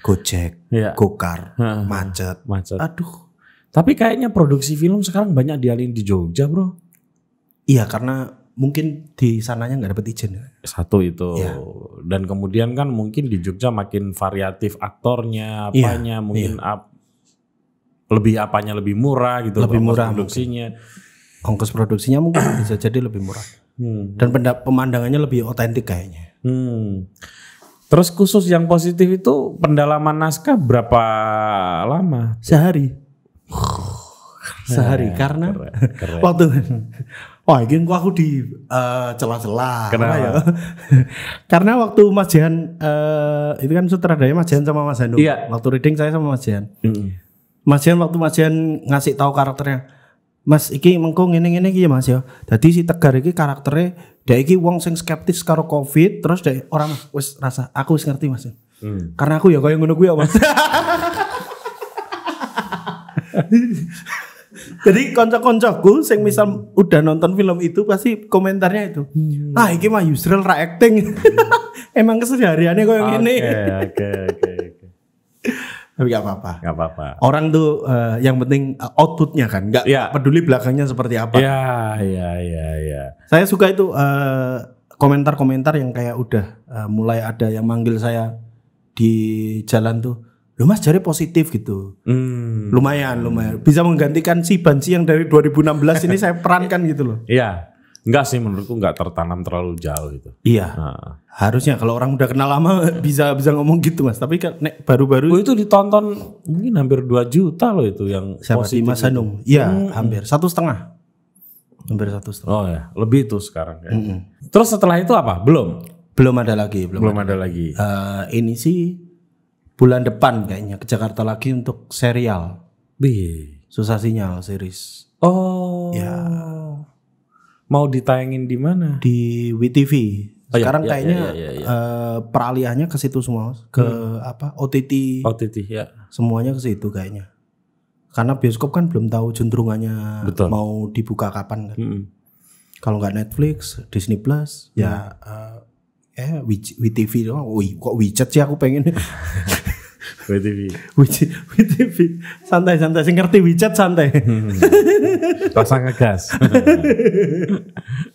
Gojek, ya. Gokar, macet. Macet. Aduh. Tapi kayaknya produksi film sekarang banyak dialin di Jogja, Bro. Iya, karena mungkin di sananya nggak dapat izin. Satu itu. Ya. Dan kemudian kan mungkin di Jogja makin variatif aktornya, iya, apanya, ya, mungkin ya. Ap, lebih apanya lebih murah gitu lebih murah produksinya mungkin. ongkos produksinya mungkin (clears throat) bisa jadi lebih murah hmm. dan pemandangannya lebih otentik kayaknya hmm. terus khusus yang positif itu pendalaman naskah berapa lama sehari (sighs) sehari eh, karena keren, keren. (laughs) waktu wah ini aku di celah celah-celah Kenapa? ya (laughs) karena waktu Mas Jihan uh, eh, itu kan sutradaranya Mas Jihan sama Mas Hanu iya. waktu reading saya sama Mas Jihan mm -hmm Mas Jan waktu Mas Jan ngasih tahu karakternya. Mas iki mengko ngene-ngene iki ya Mas ya. Dadi si Tegar iki karakternya dia iki wong sing skeptis karo Covid terus dia orang Mas, wis rasa aku wis ngerti Mas. Hmm. Karena aku ya koyo ngono kuwi ya Mas. Jadi konco-koncoku sing misal udah nonton film itu pasti komentarnya itu. Hmm. Ah iki mah Yusril ra acting. (laughs) Emang kesehariannya koyo okay, ngene. Oke oke oke. Tapi gak apa-apa. Gak apa-apa. Orang tuh uh, yang penting eh, outputnya kan, gak ya. peduli belakangnya seperti apa. Iya, iya, iya, iya. Saya suka itu komentar eh, komentar-komentar yang kayak udah uh, mulai ada yang manggil saya di jalan tuh. Lu mas jari positif gitu. Hmm. Lumayan, lumayan. Bisa menggantikan si Bansi yang dari 2016 ini saya perankan gitu loh. Iya. Enggak sih menurutku nggak tertanam terlalu jauh gitu. Iya. Nah. Harusnya kalau orang udah kenal lama (laughs) bisa bisa ngomong gitu mas. Tapi kan nek baru-baru. Oh, itu ditonton mungkin hampir 2 juta loh itu yang Siapa positif. Mas Hanum Iya hmm. hampir satu setengah. Hampir satu setengah. Oh ya lebih itu sekarang. Ya. Mm Terus setelah itu apa? Belum. Belum ada lagi. Belum, belum ada. ada lagi. Uh, ini sih bulan depan kayaknya ke Jakarta lagi untuk serial. Bih. Susah sinyal series. Oh. Ya mau ditayangin di mana? Di WTV. Oh, iya. Sekarang ya, kayaknya ya, ya, ya, ya. Uh, peralihannya ke situ semua, ke hmm. apa OTT. OTT ya. Semuanya ke situ kayaknya. Karena bioskop kan belum tahu cenderungannya Betul. mau dibuka kapan kan. Hmm. Kalau nggak Netflix, Disney Plus, ya, hmm. Eh, ya uh, eh WTV doang. Wih, kok WeChat sih aku pengen. (laughs) WTV. WTV. Santai santai sing ngerti WeChat santai. Hmm. ngegas.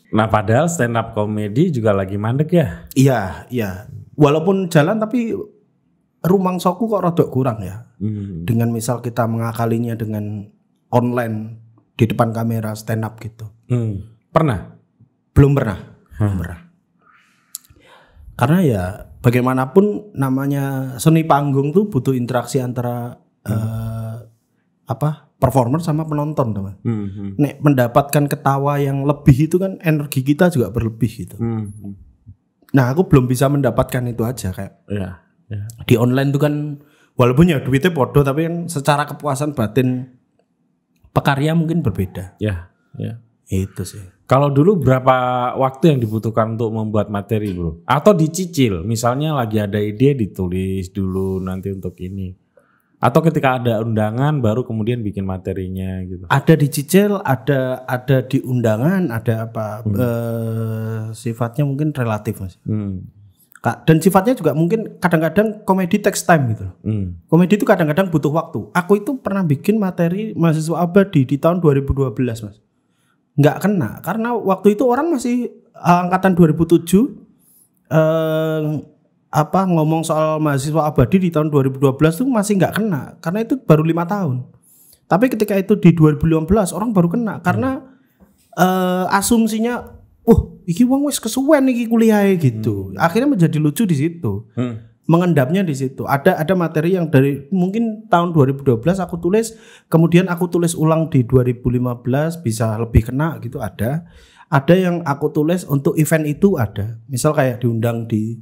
nah, padahal stand up komedi juga lagi mandek ya. Iya, iya. Walaupun jalan tapi rumang soku kok rada kurang ya. Hmm. Dengan misal kita mengakalinya dengan online di depan kamera stand up gitu. Hmm. Pernah? Belum pernah. Hmm. Belum pernah. Karena ya bagaimanapun namanya seni panggung tuh butuh interaksi antara hmm. uh, apa performer sama penonton teman. Hmm, hmm. Nek mendapatkan ketawa yang lebih itu kan energi kita juga berlebih gitu. Hmm. hmm. Nah aku belum bisa mendapatkan itu aja kayak. Ya, ya. Di online tuh kan walaupun ya duitnya bodoh tapi yang secara kepuasan batin pekarya mungkin berbeda. Ya, ya. Itu sih. Kalau dulu berapa waktu yang dibutuhkan untuk membuat materi, Bro? Atau dicicil, misalnya lagi ada ide ditulis dulu nanti untuk ini. Atau ketika ada undangan baru kemudian bikin materinya gitu. Ada dicicil, ada ada di undangan, ada apa? Hmm. Eh, sifatnya mungkin relatif, Mas. Hmm. Dan sifatnya juga mungkin kadang-kadang komedi text time gitu. Hmm. Komedi itu kadang-kadang butuh waktu. Aku itu pernah bikin materi mahasiswa abadi di tahun 2012, Mas nggak kena karena waktu itu orang masih eh, angkatan 2007 eh, apa ngomong soal mahasiswa abadi di tahun 2012 itu masih nggak kena karena itu baru lima tahun. Tapi ketika itu di 2015 orang baru kena karena hmm. eh, asumsinya, uh, iki wong wis kesuwen iki kuliah gitu. Hmm. Akhirnya menjadi lucu di situ. Hmm mengendapnya di situ. Ada ada materi yang dari mungkin tahun 2012 aku tulis, kemudian aku tulis ulang di 2015 bisa lebih kena gitu ada. Ada yang aku tulis untuk event itu ada. Misal kayak diundang di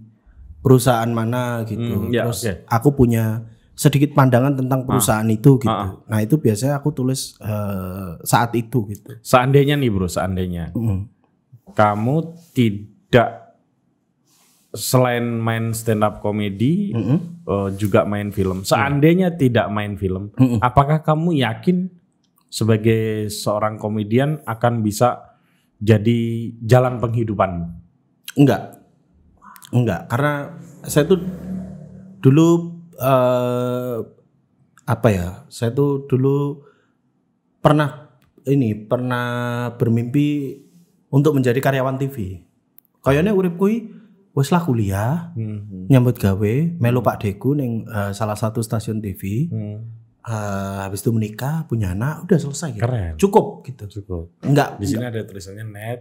perusahaan mana gitu. Hmm, ya, Terus okay. aku punya sedikit pandangan tentang ah. perusahaan ah, itu gitu. Ah, ah. Nah, itu biasanya aku tulis uh, saat itu gitu. Seandainya nih, Bro, seandainya. Mm. Kamu tidak selain main stand up komedi mm -hmm. uh, juga main film. Iya. Seandainya mm. tidak main film, mm -hmm. apakah kamu yakin sebagai seorang komedian akan bisa jadi jalan penghidupan? Enggak. Enggak, karena saya tuh dulu uh, apa ya? Saya tuh dulu pernah ini pernah bermimpi untuk menjadi karyawan TV. Kayaknya urip kui wes lah kuliah hmm. nyambut gawe melu Pak Deku neng uh, eh, salah satu stasiun TV hmm. Uh, eh, habis itu menikah punya anak udah selesai gitu. Keren. cukup gitu cukup enggak di sini ada tulisannya net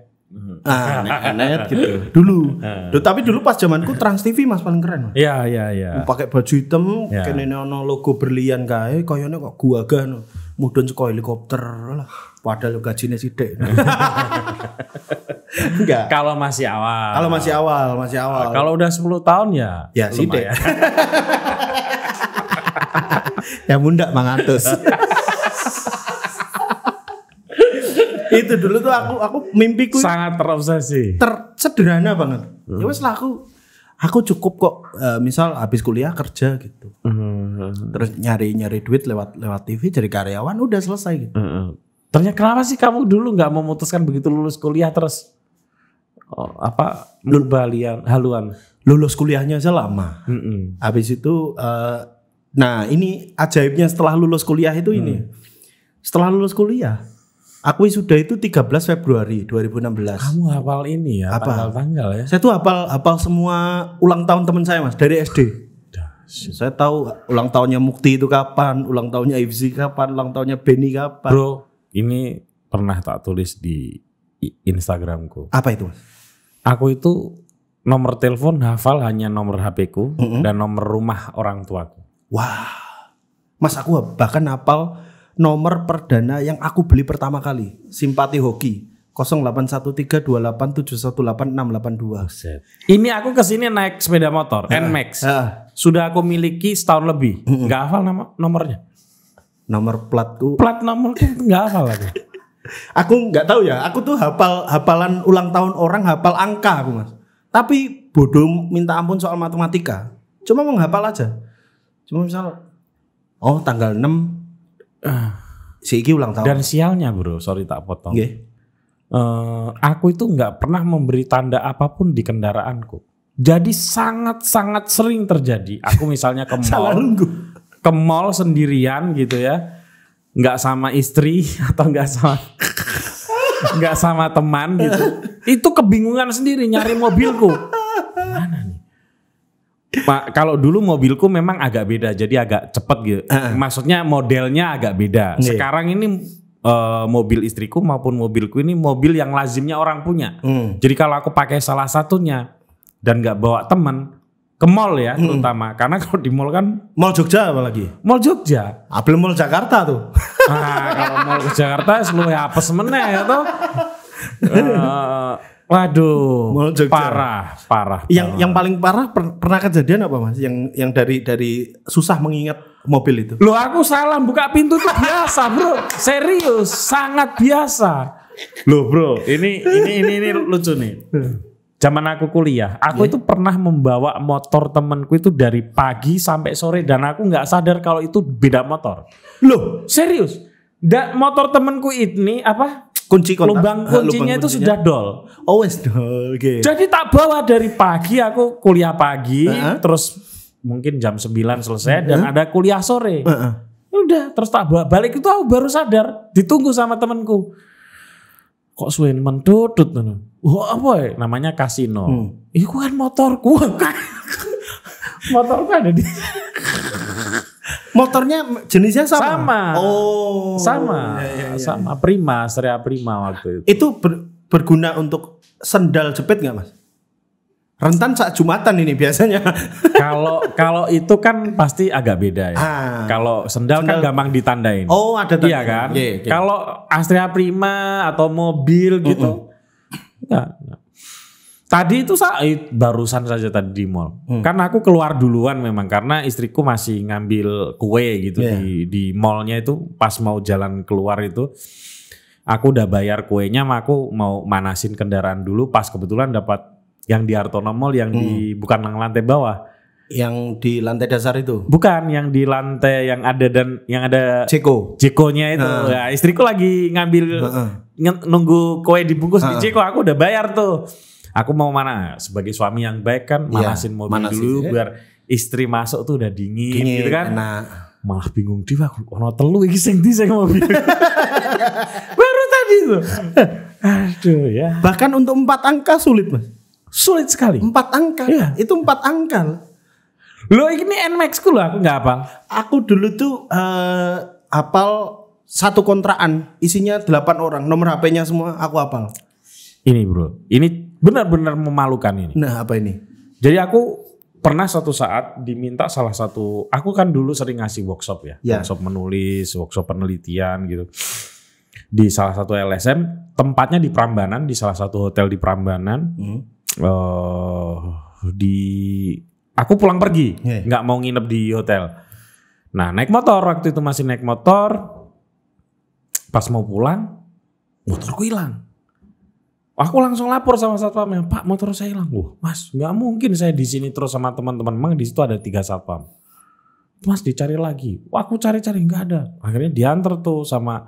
Ah, net, (laughs) net gitu. (laughs) Dulu. Ah. Duh, tapi dulu pas zamanku Trans TV Mas paling keren. Iya, iya, iya. Pakai baju hitam, ya. kene ono logo berlian kayak koyone kok gua mudun sekolah helikopter lah. Padahal gajine sithik. (laughs) Enggak. (laughs) Kalau masih awal. Kalau masih awal, masih awal. Ah, kalau udah 10 tahun ya. Ya sih (laughs) ya bunda mangantus. (laughs) itu dulu tuh aku aku mimpiku sangat terobsesi. Tersederhana banget. Hmm. Ya wes lah aku aku cukup kok eh, misal habis kuliah kerja gitu. Hmm. Terus nyari-nyari duit lewat lewat TV jadi karyawan udah selesai gitu. Hmm. Ternyata kenapa sih kamu dulu nggak memutuskan begitu lulus kuliah terus Oh apa balian haluan lulus kuliahnya aja lama mm -mm. habis itu uh, nah ini ajaibnya setelah lulus kuliah itu mm. ini hmm. setelah lulus kuliah aku sudah itu 13 Februari 2016 kamu hafal ini ya Apa tanggal-tanggal ya saya tuh hafal hafal semua ulang tahun teman saya mas dari SD saya tahu ulang tahunnya Mukti itu kapan, ulang tahunnya Ifzi kapan, ulang tahunnya Benny kapan. Bro, ini pernah tak tulis di Instagramku. Apa itu, Mas? Aku itu nomor telepon hafal hanya nomor HP ku mm -hmm. dan nomor rumah orang tuaku. Wah. Mas aku bahkan hafal nomor perdana yang aku beli pertama kali, Simpati Hoki. 081328718682. Ini aku ke sini naik sepeda motor uh, Nmax. Uh. Sudah aku miliki setahun lebih. Enggak hafal nama nomornya. Nomor platku. Plat nomorku enggak hafal aku aku nggak tahu ya aku tuh hafal hafalan ulang tahun orang hafal angka aku mas tapi bodoh minta ampun soal matematika cuma mau hafal aja cuma misal oh tanggal 6 uh, eh, si Iki ulang tahun dan sialnya bro sorry tak potong okay. uh, eh, aku itu nggak pernah memberi tanda apapun di kendaraanku jadi sangat-sangat sering terjadi aku misalnya ke (laughs) mall ke mall sendirian gitu ya nggak sama istri (laughs) atau nggak sama nggak sama teman gitu itu kebingungan sendiri nyari mobilku mana nih Pak kalau dulu mobilku memang agak beda jadi agak cepet gitu maksudnya modelnya agak beda iya. sekarang ini uh, mobil istriku maupun mobilku ini mobil yang lazimnya orang punya Hmm. jadi kalau aku pakai salah satunya dan nggak bawa teman ke mall ya hmm. terutama karena kalau di mall kan mall Jogja apalagi mall Jogja apalagi mall Jakarta tuh nah, (laughs) kalau mall ke Jakarta seluruh apa semeneh ya tuh uh, eh, waduh mall Jogja. parah parah yang parah. yang paling parah per, pernah kejadian apa mas yang yang dari dari susah mengingat mobil itu lo aku salam buka pintu tuh biasa bro serius sangat biasa lo bro ini ini ini, ini lucu nih hmm zaman aku kuliah, aku yeah. itu pernah membawa motor temanku itu dari pagi sampai sore dan aku nggak sadar kalau itu beda motor. Loh, serius? Da, motor temanku ini apa? Kunci kontak. Lubang ah, kuncinya, Lubang kuncinya itu sudah dol. Always oh, dol. Okay. Jadi tak bawa dari pagi aku kuliah pagi, uh -huh. terus mungkin jam 9 selesai uh -huh. dan ada kuliah sore. Uh -huh. Ya udah, terus tak bawa balik itu aku baru sadar, ditunggu sama temanku. Kok suwe mentutut ngono Oh, apa ya? Namanya kasino. Hmm. Itu kan motorku. (laughs) motorku ada di Motornya jenisnya sama. Sama. Oh. Sama. Ya, ya, ya. Sama Prima, Seria Prima waktu itu. Itu ber, berguna untuk sendal jepit nggak, Mas? rentan saat jumatan ini biasanya. (laughs) Kalau kalau itu kan pasti agak beda ya. Ah, kalau sendal, kan sendal kan gampang ditandain. Oh ada tanda. Iya kan. Okay, okay. Kalau Astrea Prima atau mobil gitu, uh -uh. Enggak, Tadi itu saat barusan saja tadi di mall. Hmm. Karena aku keluar duluan memang karena istriku masih ngambil kue gitu yeah. di di mallnya itu pas mau jalan keluar itu aku udah bayar kuenya, mak aku mau manasin kendaraan dulu. Pas kebetulan dapat yang di Hartono Mall yang hmm. di bukan yang lantai bawah. Yang di lantai dasar itu? Bukan, yang di lantai yang ada dan yang ada Ceko. Cekonya itu. Hmm. Ya, istriku lagi ngambil hmm nunggu kue dibungkus uh. di Ciko aku udah bayar tuh. Aku mau mana? Sebagai suami yang baik kan iya, manasin yeah, mobil manasin, dulu ya. biar istri masuk tuh udah dingin, gitu dingin gitu kan. Enak. Malah bingung dia aku ono telu iki sing di sing mobil. (laughs) Baru tadi tuh. Aduh ya. Bahkan untuk empat angka sulit, Mas. Sulit sekali. Empat angka. Ya. Itu empat angka. Lo ini NMAX ku loh aku nggak apa. Aku dulu tuh uh, eh, apal satu kontrakan isinya delapan orang nomor HP-nya semua aku hafal ini bro ini benar-benar memalukan ini nah apa ini jadi aku pernah satu saat diminta salah satu aku kan dulu sering ngasih workshop ya, ya. workshop menulis workshop penelitian gitu di salah satu LSM tempatnya di Prambanan di salah satu hotel di Prambanan hmm. uh, di aku pulang pergi ya. nggak yeah. mau nginep di hotel nah naik motor waktu itu masih naik motor Pas mau pulang, motorku hilang. Aku langsung lapor sama satpamnya, Pak motor saya hilang. Wah, Mas, nggak mungkin saya di sini terus sama teman-teman. Memang di situ ada tiga satpam. Mas dicari lagi. Wah, aku cari-cari nggak ada. Akhirnya diantar tuh sama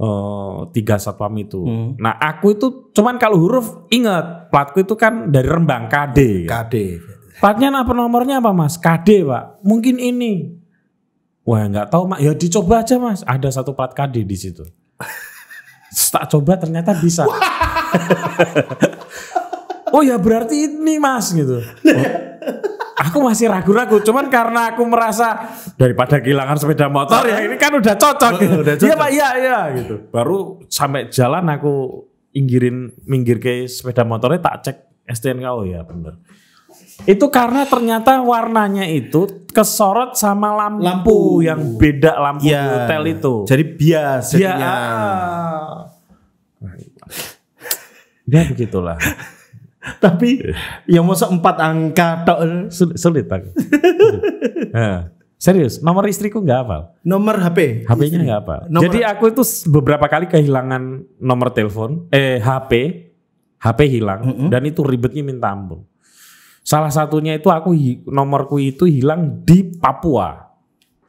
uh, tiga satpam itu. Hmm. Nah, aku itu cuman kalau huruf ingat platku itu kan dari Rembang KD. KD. Platnya apa nomornya apa Mas? KD, Pak. Mungkin ini. Wah nggak tahu mak, ya dicoba aja mas. Ada satu plat KD di situ. tak coba ternyata bisa. (laughs) oh ya berarti ini mas gitu. Oh, aku masih ragu-ragu, cuman karena aku merasa daripada kehilangan sepeda motor ya ini kan udah cocok. Gitu. Udah iya, cocok. Iya pak, iya iya gitu. Baru sampai jalan aku inggirin minggir ke sepeda motornya tak cek STNK oh ya bener itu karena ternyata warnanya itu kesorot sama lampu, lampu. yang beda lampu ya. hotel itu. Jadi bias Ya, ya begitulah. (laughs) Tapi yang masa empat angka tok eh. sulit, sulit pak nah. (laughs) Serius, nomor istriku nggak apa Nomor HP? HP-nya nggak apa Nomor... Jadi aku itu beberapa kali kehilangan nomor telepon, eh HP, HP hilang, mm -hmm. dan itu ribetnya minta ampun. Salah satunya itu aku nomorku itu hilang di Papua.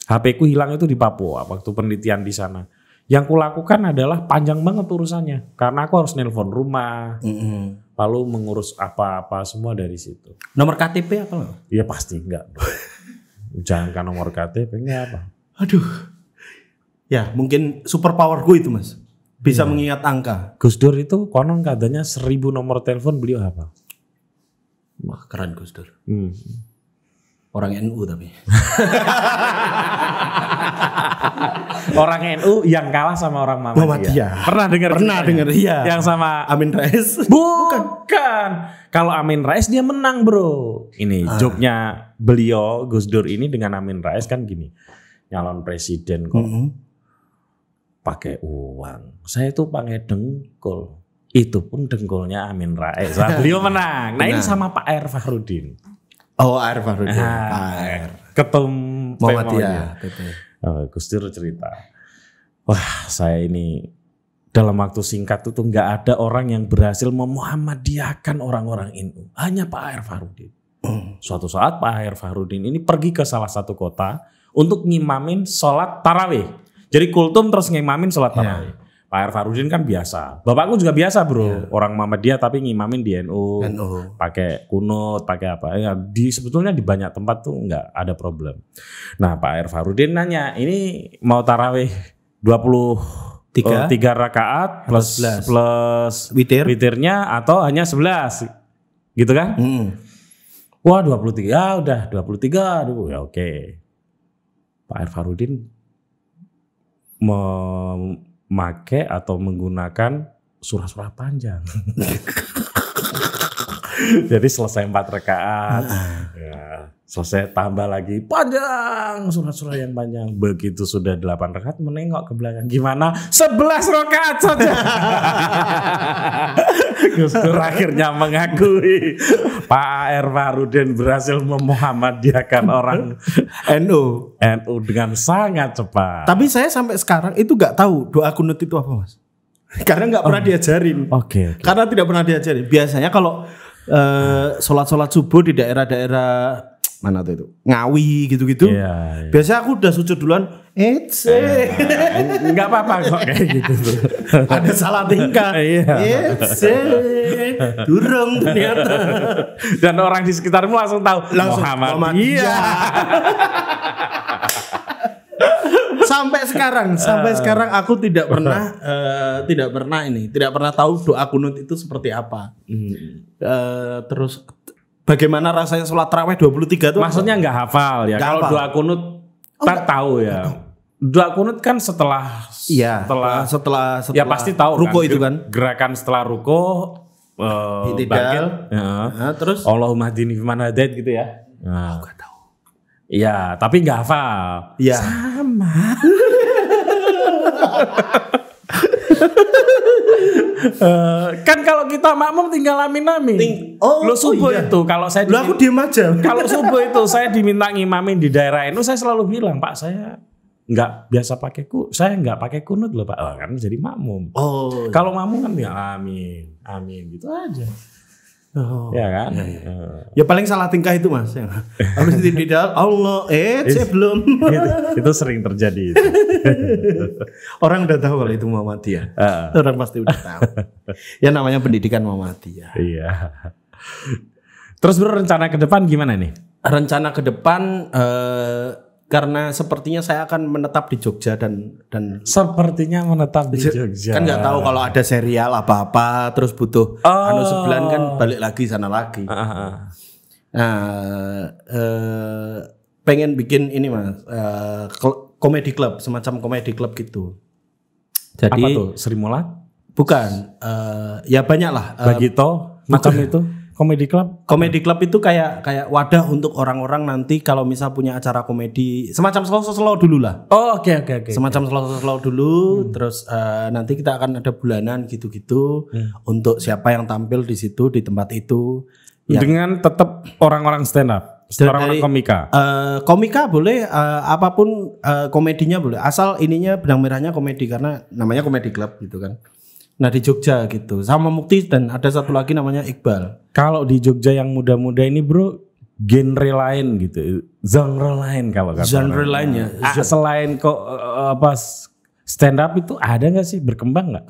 HP ku hilang itu di Papua waktu penelitian di sana. Yang kulakukan adalah panjang banget urusannya karena aku harus nelpon rumah. Mm -hmm. Lalu mengurus apa-apa semua dari situ. Nomor KTP apa Iya pasti enggak. (laughs) Jangan kan nomor KTP enggak apa. Aduh. Ya, mungkin super power gue itu, Mas. Bisa ya. mengingat angka. Gus Dur itu konon katanya seribu nomor telepon beliau apa? Wah keren Gus Dur. Hmm. Orang NU tapi. (laughs) orang NU yang kalah sama orang Muhammadiyah. dia. Pernah dengar? Pernah dengar iya. Yang sama Amin Rais. Bukan. Bukan. Kalau Amin Rais dia menang, Bro. Ini ah. jobnya beliau Gus Dur ini dengan Amin Rais kan gini. Nyalon presiden kok. Mm -hmm. Pakai uang. Saya tuh pakai dengkul itu pun dengkulnya Amin Rais. Nah, beliau (laughs) menang. Nah, ini sama Pak R Fahrudin. Oh, R Fahrudin. Nah, Pak R. Ketum Muhammadiyah. Oh, Gus Dur cerita. Wah, saya ini dalam waktu singkat itu nggak ada orang yang berhasil memuhammadiyahkan orang-orang ini. Hanya Pak R Fahrudin. Hmm. Suatu saat Pak R Fahrudin ini pergi ke salah satu kota untuk ngimamin sholat tarawih. Jadi kultum terus ngimamin sholat ya. tarawih. Yeah. Pak R. Farudin kan biasa. Bapakku juga biasa bro, yeah. orang dia tapi ngimamin di NU, NU. pakai kunut, pakai apa. Ya, di sebetulnya di banyak tempat tuh nggak ada problem. Nah Pak R. Farudin nanya, ini mau tarawih dua puluh oh, tiga rakaat plus 11. plus witir witirnya atau hanya 11 gitu kan? Hmm. Wah 23 ya ah, udah 23 aduh ya oke. Pak R. Farudin mem make atau menggunakan surah-surah panjang. (laughs) Jadi selesai empat rekaat. Nah. ya Selesai tambah lagi panjang surat-surat yang panjang. Begitu sudah delapan rakaat menengok ke belakang gimana? sebelas rakaat saja. (laughs) Gus akhirnya mengakui Pak AR Farudin berhasil memuhammadiakan orang NU NU dengan sangat cepat. Tapi saya sampai sekarang itu nggak tahu doa kunut itu apa, Mas. Karena nggak pernah oh. diajarin. Oke. Okay, okay. Karena tidak pernah diajarin. Biasanya kalau eh, sholat-sholat subuh di daerah-daerah mana tuh itu ngawi gitu-gitu yeah, yeah. biasanya aku udah sujud duluan eh (laughs) nggak apa-apa kok kayak gitu (laughs) ada salah tingkah (laughs) yeah. durung ternyata dan orang di sekitarmu langsung tahu langsung Muhammad iya, iya. sampai sekarang sampai ah. sekarang aku tidak pernah uh, tidak pernah ini tidak pernah tahu doa kunut itu seperti apa uh, terus bagaimana rasanya sholat terawih 23 tuh? Maksudnya nggak hafal ya. Kalau dua doa kunut oh, tak tahu ya. dua kunut kan setelah iya, setelah setelah setelah ya pasti tahu ruko kan? itu kan. Gerakan setelah ruko uh, eh, bagel, ya. nah, terus Allahumma dini fiman hadait gitu ya. Nah. tahu. Iya, tapi nggak hafal. ya. Sama. (laughs) uh, kan kalau kita makmum tinggal amin-amin. Ting oh, Lo subuh oh iya. itu kalau saya Lo aku diem aja. kalau subuh itu saya diminta ngimamin di daerah itu saya selalu bilang, "Pak, saya nggak biasa pakai ku saya nggak pakai kunut loh pak oh, kan jadi makmum oh iya. kalau makmum kan ya amin amin gitu aja Oh. Ya kan? Ya, ya. ya paling salah tingkah itu mas. Ya. Habis di dalam Allah, eh saya belum. itu, iya, itu sering terjadi. Itu. (laughs) Orang udah tahu kalau itu mau Muhammadiyah. Uh. Orang pasti udah tahu. ya namanya pendidikan mau mati ya. Iya. Terus bro rencana ke depan gimana nih? Rencana ke depan. Uh, karena sepertinya saya akan menetap di Jogja dan dan sepertinya menetap di Jogja. Kan nggak tahu kalau ada serial apa-apa terus butuh anu oh. anu sebulan kan balik lagi sana lagi. Uh ah, -huh. Ah, ah. Nah, uh, pengen bikin ini Mas, uh, komedi club, semacam komedi club gitu. Jadi Apa tuh? Sri Mulat? Bukan. Uh, ya banyak lah. Uh, Bagito macam itu. Komedi Club? Komedi Club itu kayak kayak wadah untuk orang-orang nanti kalau misal punya acara komedi semacam slow slow dulu lah. Oh oke okay, oke okay, oke. Okay, semacam slow slow dulu, hmm. terus uh, nanti kita akan ada bulanan gitu-gitu hmm. untuk siapa yang tampil di situ di tempat itu. Ya. Dengan tetap orang-orang stand up. Orang-orang komika. Uh, komika boleh uh, apapun uh, komedinya boleh asal ininya benang merahnya komedi karena namanya komedi club gitu kan. Nah di Jogja gitu sama Mukti dan ada satu lagi namanya Iqbal. Kalau di Jogja yang muda-muda ini bro genre lain gitu, genre lain kalau kata genre lain ya. Ah, selain kok eh, eh, apa stand up itu ada gak sih berkembang gak?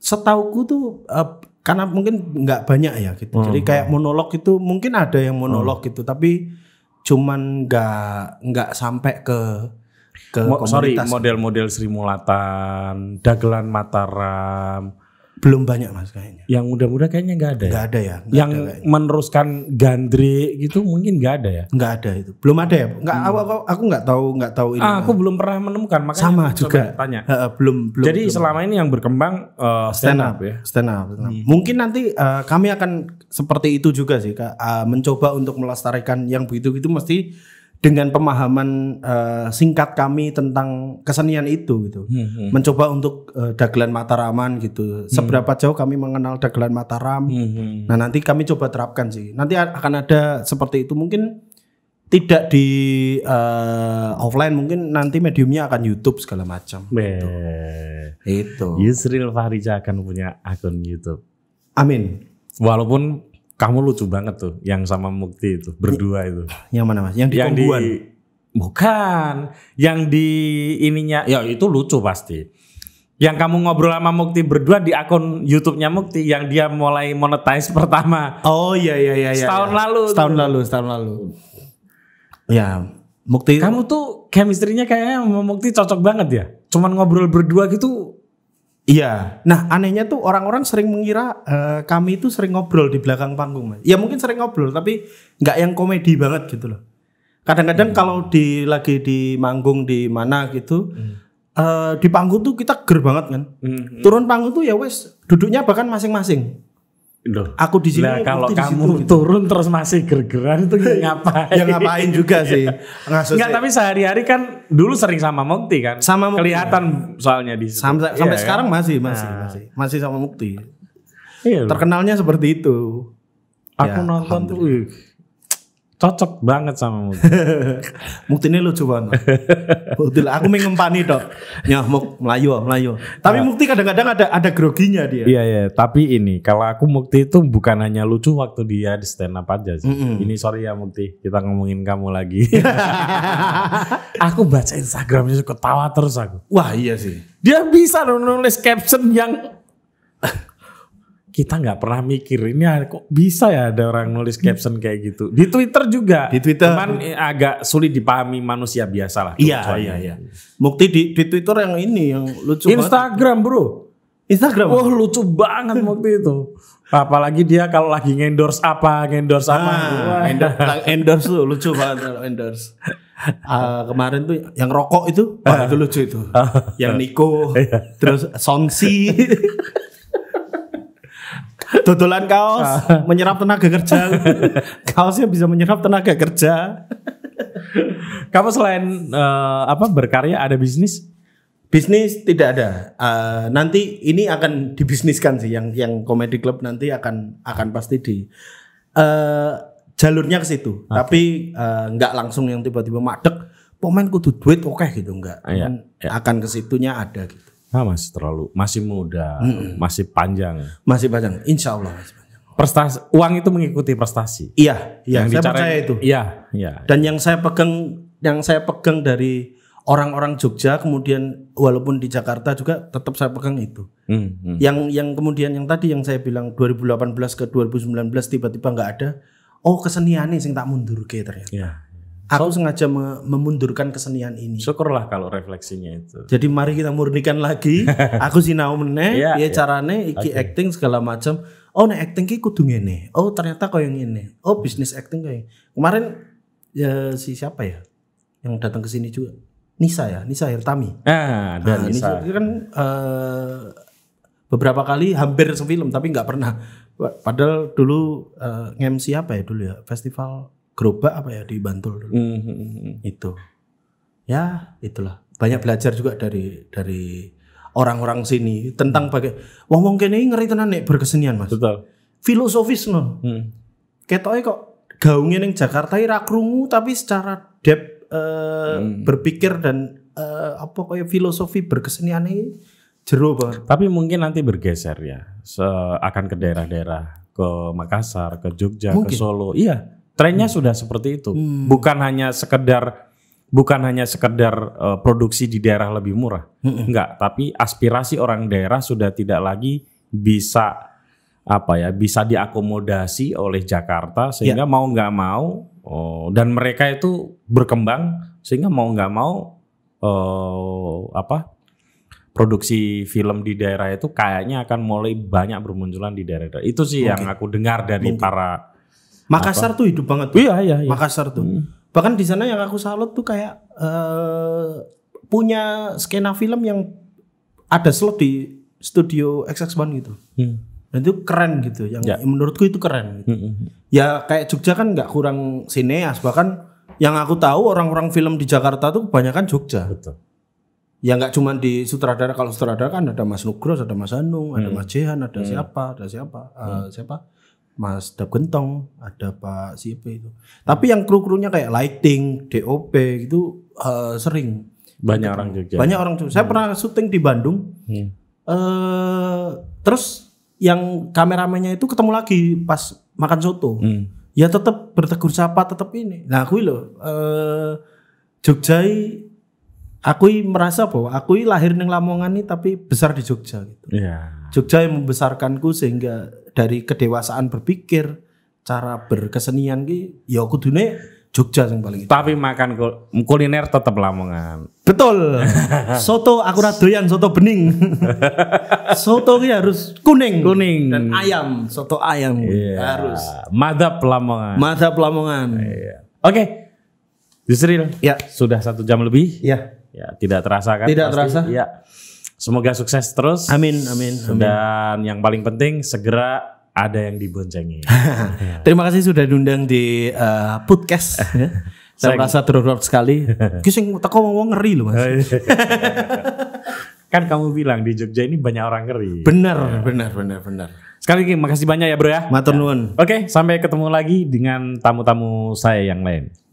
Setauku tuh uh, karena mungkin gak banyak ya gitu. Hmm. Jadi kayak monolog itu mungkin ada yang monolog hmm. gitu, tapi cuman gak, gak sampai ke ke Mo Sorry, model-model Sri Mulatan, Dagelan Mataram. Belum banyak mas kayaknya. Yang muda-muda kayaknya nggak ada. Ya? Nggak ya? ada ya. Gak yang ada meneruskan Gandri gitu mungkin nggak ada ya. Nggak ada itu. Belum ada ya. Nggak. Hmm. Aku aku nggak tahu nggak tahu ini. Ah, aku belum pernah menemukan. Makanya Sama juga. Tanya. Uh, belum belum. Jadi belum. selama ini yang berkembang uh, stand, stand up, up ya. Stand up. Hmm. Mungkin nanti uh, kami akan seperti itu juga sih kak. Uh, mencoba untuk melestarikan yang begitu-gitu mesti dengan pemahaman uh, singkat kami tentang kesenian itu gitu. Hmm, hmm. Mencoba untuk uh, dagelan Mataraman gitu. Hmm. Seberapa hmm. jauh kami mengenal dagelan Mataram. Hmm, hmm. Nah, nanti kami coba terapkan sih. Nanti akan ada seperti itu mungkin tidak di uh, offline mungkin nanti mediumnya akan YouTube segala macam. Gitu. Itu. Yusril Fahrija akan punya akun YouTube. Amin. Walaupun kamu lucu banget tuh yang sama Mukti itu berdua itu. Yang mana mas? Yang di yang Kongguan. Di, bukan. Yang di ininya ya itu lucu pasti. Yang kamu ngobrol sama Mukti berdua di akun YouTube-nya Mukti yang dia mulai monetize (laughs) pertama. Oh iya iya iya. iya. Setahun iya. lalu. Setahun lalu, setahun lalu. Ya, Mukti. Kamu tuh chemistry-nya kayaknya sama Mukti cocok banget ya. Cuman ngobrol berdua gitu Iya. Nah anehnya tuh orang-orang sering mengira uh, kami itu sering ngobrol di belakang panggung mas. Ya mungkin sering ngobrol tapi nggak yang komedi banget gitu loh. Kadang-kadang hmm. kalau di lagi di manggung di mana gitu. Hmm. Uh, di panggung tuh kita ger banget kan. Hmm, hmm. Turun panggung tuh ya wes duduknya bahkan masing-masing. Loh, aku di sini nah, kalau kamu situ, (laughs) turun gitu. terus masih gergeran itu (laughs) ya, ngapain? ya ngapain juga sih. Enggak, ya. tapi sehari-hari kan dulu sering sama Mukti kan. Sama Mukti. Kelihatan ya. soalnya di situ. Sampai, sampai iya, kan? sekarang masih masih nah. masih masih sama Mukti. Iya. Terkenalnya seperti itu. Aku ya, nonton tuh cocok banget sama Mukti. (laughs) mukti ini lucu banget. Mukti, aku mengempani dok. Ya Muk, melayu, ah, melayu. Tapi nah, Mukti kadang-kadang ada ada groginya dia. Iya iya. Tapi ini kalau aku Mukti itu bukan hanya lucu waktu dia di stand up aja sih. Mm -hmm. Ini sorry ya Mukti, kita ngomongin kamu lagi. (laughs) aku baca Instagramnya ketawa terus aku. Wah iya sih. Dia bisa nulis caption yang kita nggak pernah mikir ini kok bisa ya ada orang nulis caption kayak gitu di Twitter juga di Twitter cuman eh, agak sulit dipahami manusia biasa lah iya iya iya mukti gitu. di, di Twitter yang ini yang lucu Instagram banget. bro Instagram oh, lucu banget mukti itu apalagi dia kalau lagi ah, endorse apa endorse ah, apa endorse, endorse lu lucu banget endorse uh, (laughs) kemarin tuh yang rokok itu wah itu lucu itu ah. yang Niko iya. terus Sonsi (laughs) dodolan kaos ah. menyerap tenaga kerja (laughs) kaosnya bisa menyerap tenaga kerja kamu selain uh, apa berkarya ada bisnis bisnis tidak ada uh, nanti ini akan dibisniskan sih yang yang komedi club nanti akan akan pasti di uh, jalurnya ke situ okay. tapi uh, langsung yang tiba-tiba madek pemain kudu duit oke okay, gitu nggak iya, iya. akan kesitunya ada gitu Nah, masih terlalu masih muda, hmm. masih panjang. Masih panjang, insya Allah masih panjang. Prestasi uang itu mengikuti prestasi. Iya, iya. Yang saya percaya itu. Iya, iya. Dan yang saya pegang, yang saya pegang dari orang-orang Jogja, kemudian walaupun di Jakarta juga tetap saya pegang itu. Mm hmm. Yang yang kemudian yang tadi yang saya bilang 2018 ke 2019 tiba-tiba nggak -tiba ada. Oh kesenian nih sing tak mundur ke gitu ternyata. Iya, Aku so, sengaja memundurkan kesenian ini. Syukurlah kalau refleksinya itu. Jadi mari kita murnikan lagi. (laughs) aku sinau meneh, yeah, ya yeah. Iya. carane iki okay. acting segala macam. Oh, nek acting ki kudu ngene. Oh, ternyata kau yang ini. Oh, bisnis acting koyo. Kemarin ya si siapa ya yang datang ke sini juga? Nisa ya, Nisa Hirtami. Ah, dan nah, Nisa. Nisa kan uh, beberapa kali hampir sefilm tapi nggak pernah. Padahal dulu uh, eh, ngemsi apa ya dulu ya? Festival gerobak apa ya di Bantul dulu. Mm -hmm. Itu. Ya, itulah. Banyak belajar juga dari dari orang-orang sini tentang hmm. pakai wong-wong kene ngeri tenan nek berkesenian, Mas. Betul. Filosofis no. Hmm. Ketoke kok gaungnya ning Jakarta ora krungu tapi secara dep uh, eh, hmm. berpikir dan uh, apa kayak filosofi berkesenian ini jero banget. Tapi mungkin nanti bergeser ya. Se akan ke daerah-daerah ke Makassar, ke Jogja, mungkin. ke Solo. Iya. Trennya hmm. sudah seperti itu. Hmm. Bukan hanya sekedar bukan hanya sekedar uh, produksi di daerah lebih murah. Hmm. Enggak, tapi aspirasi orang daerah sudah tidak lagi bisa apa ya, bisa diakomodasi oleh Jakarta sehingga ya. mau nggak mau oh, dan mereka itu berkembang sehingga mau nggak mau oh, apa produksi film di daerah itu kayaknya akan mulai banyak bermunculan di daerah Itu sih Mungkin. yang aku dengar dari Mungkin. para Makassar apa? tuh hidup banget. Tuh. Iya, iya, iya. Makassar tuh. Hmm. Bahkan di sana yang aku salut tuh kayak uh, punya skena film yang ada slot di studio XX1 gitu. Hmm. Dan itu keren gitu. Yang ya. menurutku itu keren. Gitu. Hmm, hmm, hmm. Ya kayak Jogja kan nggak kurang sineas. Bahkan yang aku tahu orang-orang film di Jakarta tuh kebanyakan Jogja. Betul. Ya nggak cuma di sutradara kalau sutradara kan ada Mas Nugros, ada Mas Anung, hmm. ada Mas Jehan, ada hmm. siapa, ada siapa, hmm. uh, siapa Mas Dap Gentong, ada Pak Siapa itu. Tapi yang kru-krunya kayak lighting, DOP gitu uh, sering. Banyak gitu. orang juga. Banyak orang juga. Saya hmm. pernah syuting di Bandung. Hmm. Uh, terus yang kameramennya itu ketemu lagi pas makan soto. Hmm. Ya tetap bertegur sapa tetap ini. Nah, aku loh eh, uh, Jogja aku merasa bahwa aku lahir di Lamongan nih tapi besar di Jogja gitu. Yeah. Jogja yang membesarkanku sehingga dari kedewasaan berpikir, cara berkesenian ki ya kudune Jogja yang paling itu. Tapi makan kuliner tetap Lamongan. Betul. (laughs) soto aku doyan soto bening. (laughs) soto ki harus kuning. Kuning dan ayam, soto ayam yeah. harus. Madap Lamongan. Madap Lamongan. Iya. Oke. Okay. Yusril, ya sudah satu jam lebih. Ya. Ya, tidak terasa kan? Tidak pasti. terasa. Ya. Semoga sukses terus. Amin, amin, amin. Dan yang paling penting segera ada yang diboncengi. (laughs) Terima kasih sudah diundang di uh, podcast. (laughs) Saya merasa terhormat sekali. (laughs) Kisah tak ngomong ngeri loh mas. kan kamu bilang di Jogja ini banyak orang ngeri. Benar, ya. benar, benar, benar. Sekali lagi makasih banyak ya bro ya. Matur nuwun. Ya. Oke, sampai ketemu lagi dengan tamu-tamu saya yang lain.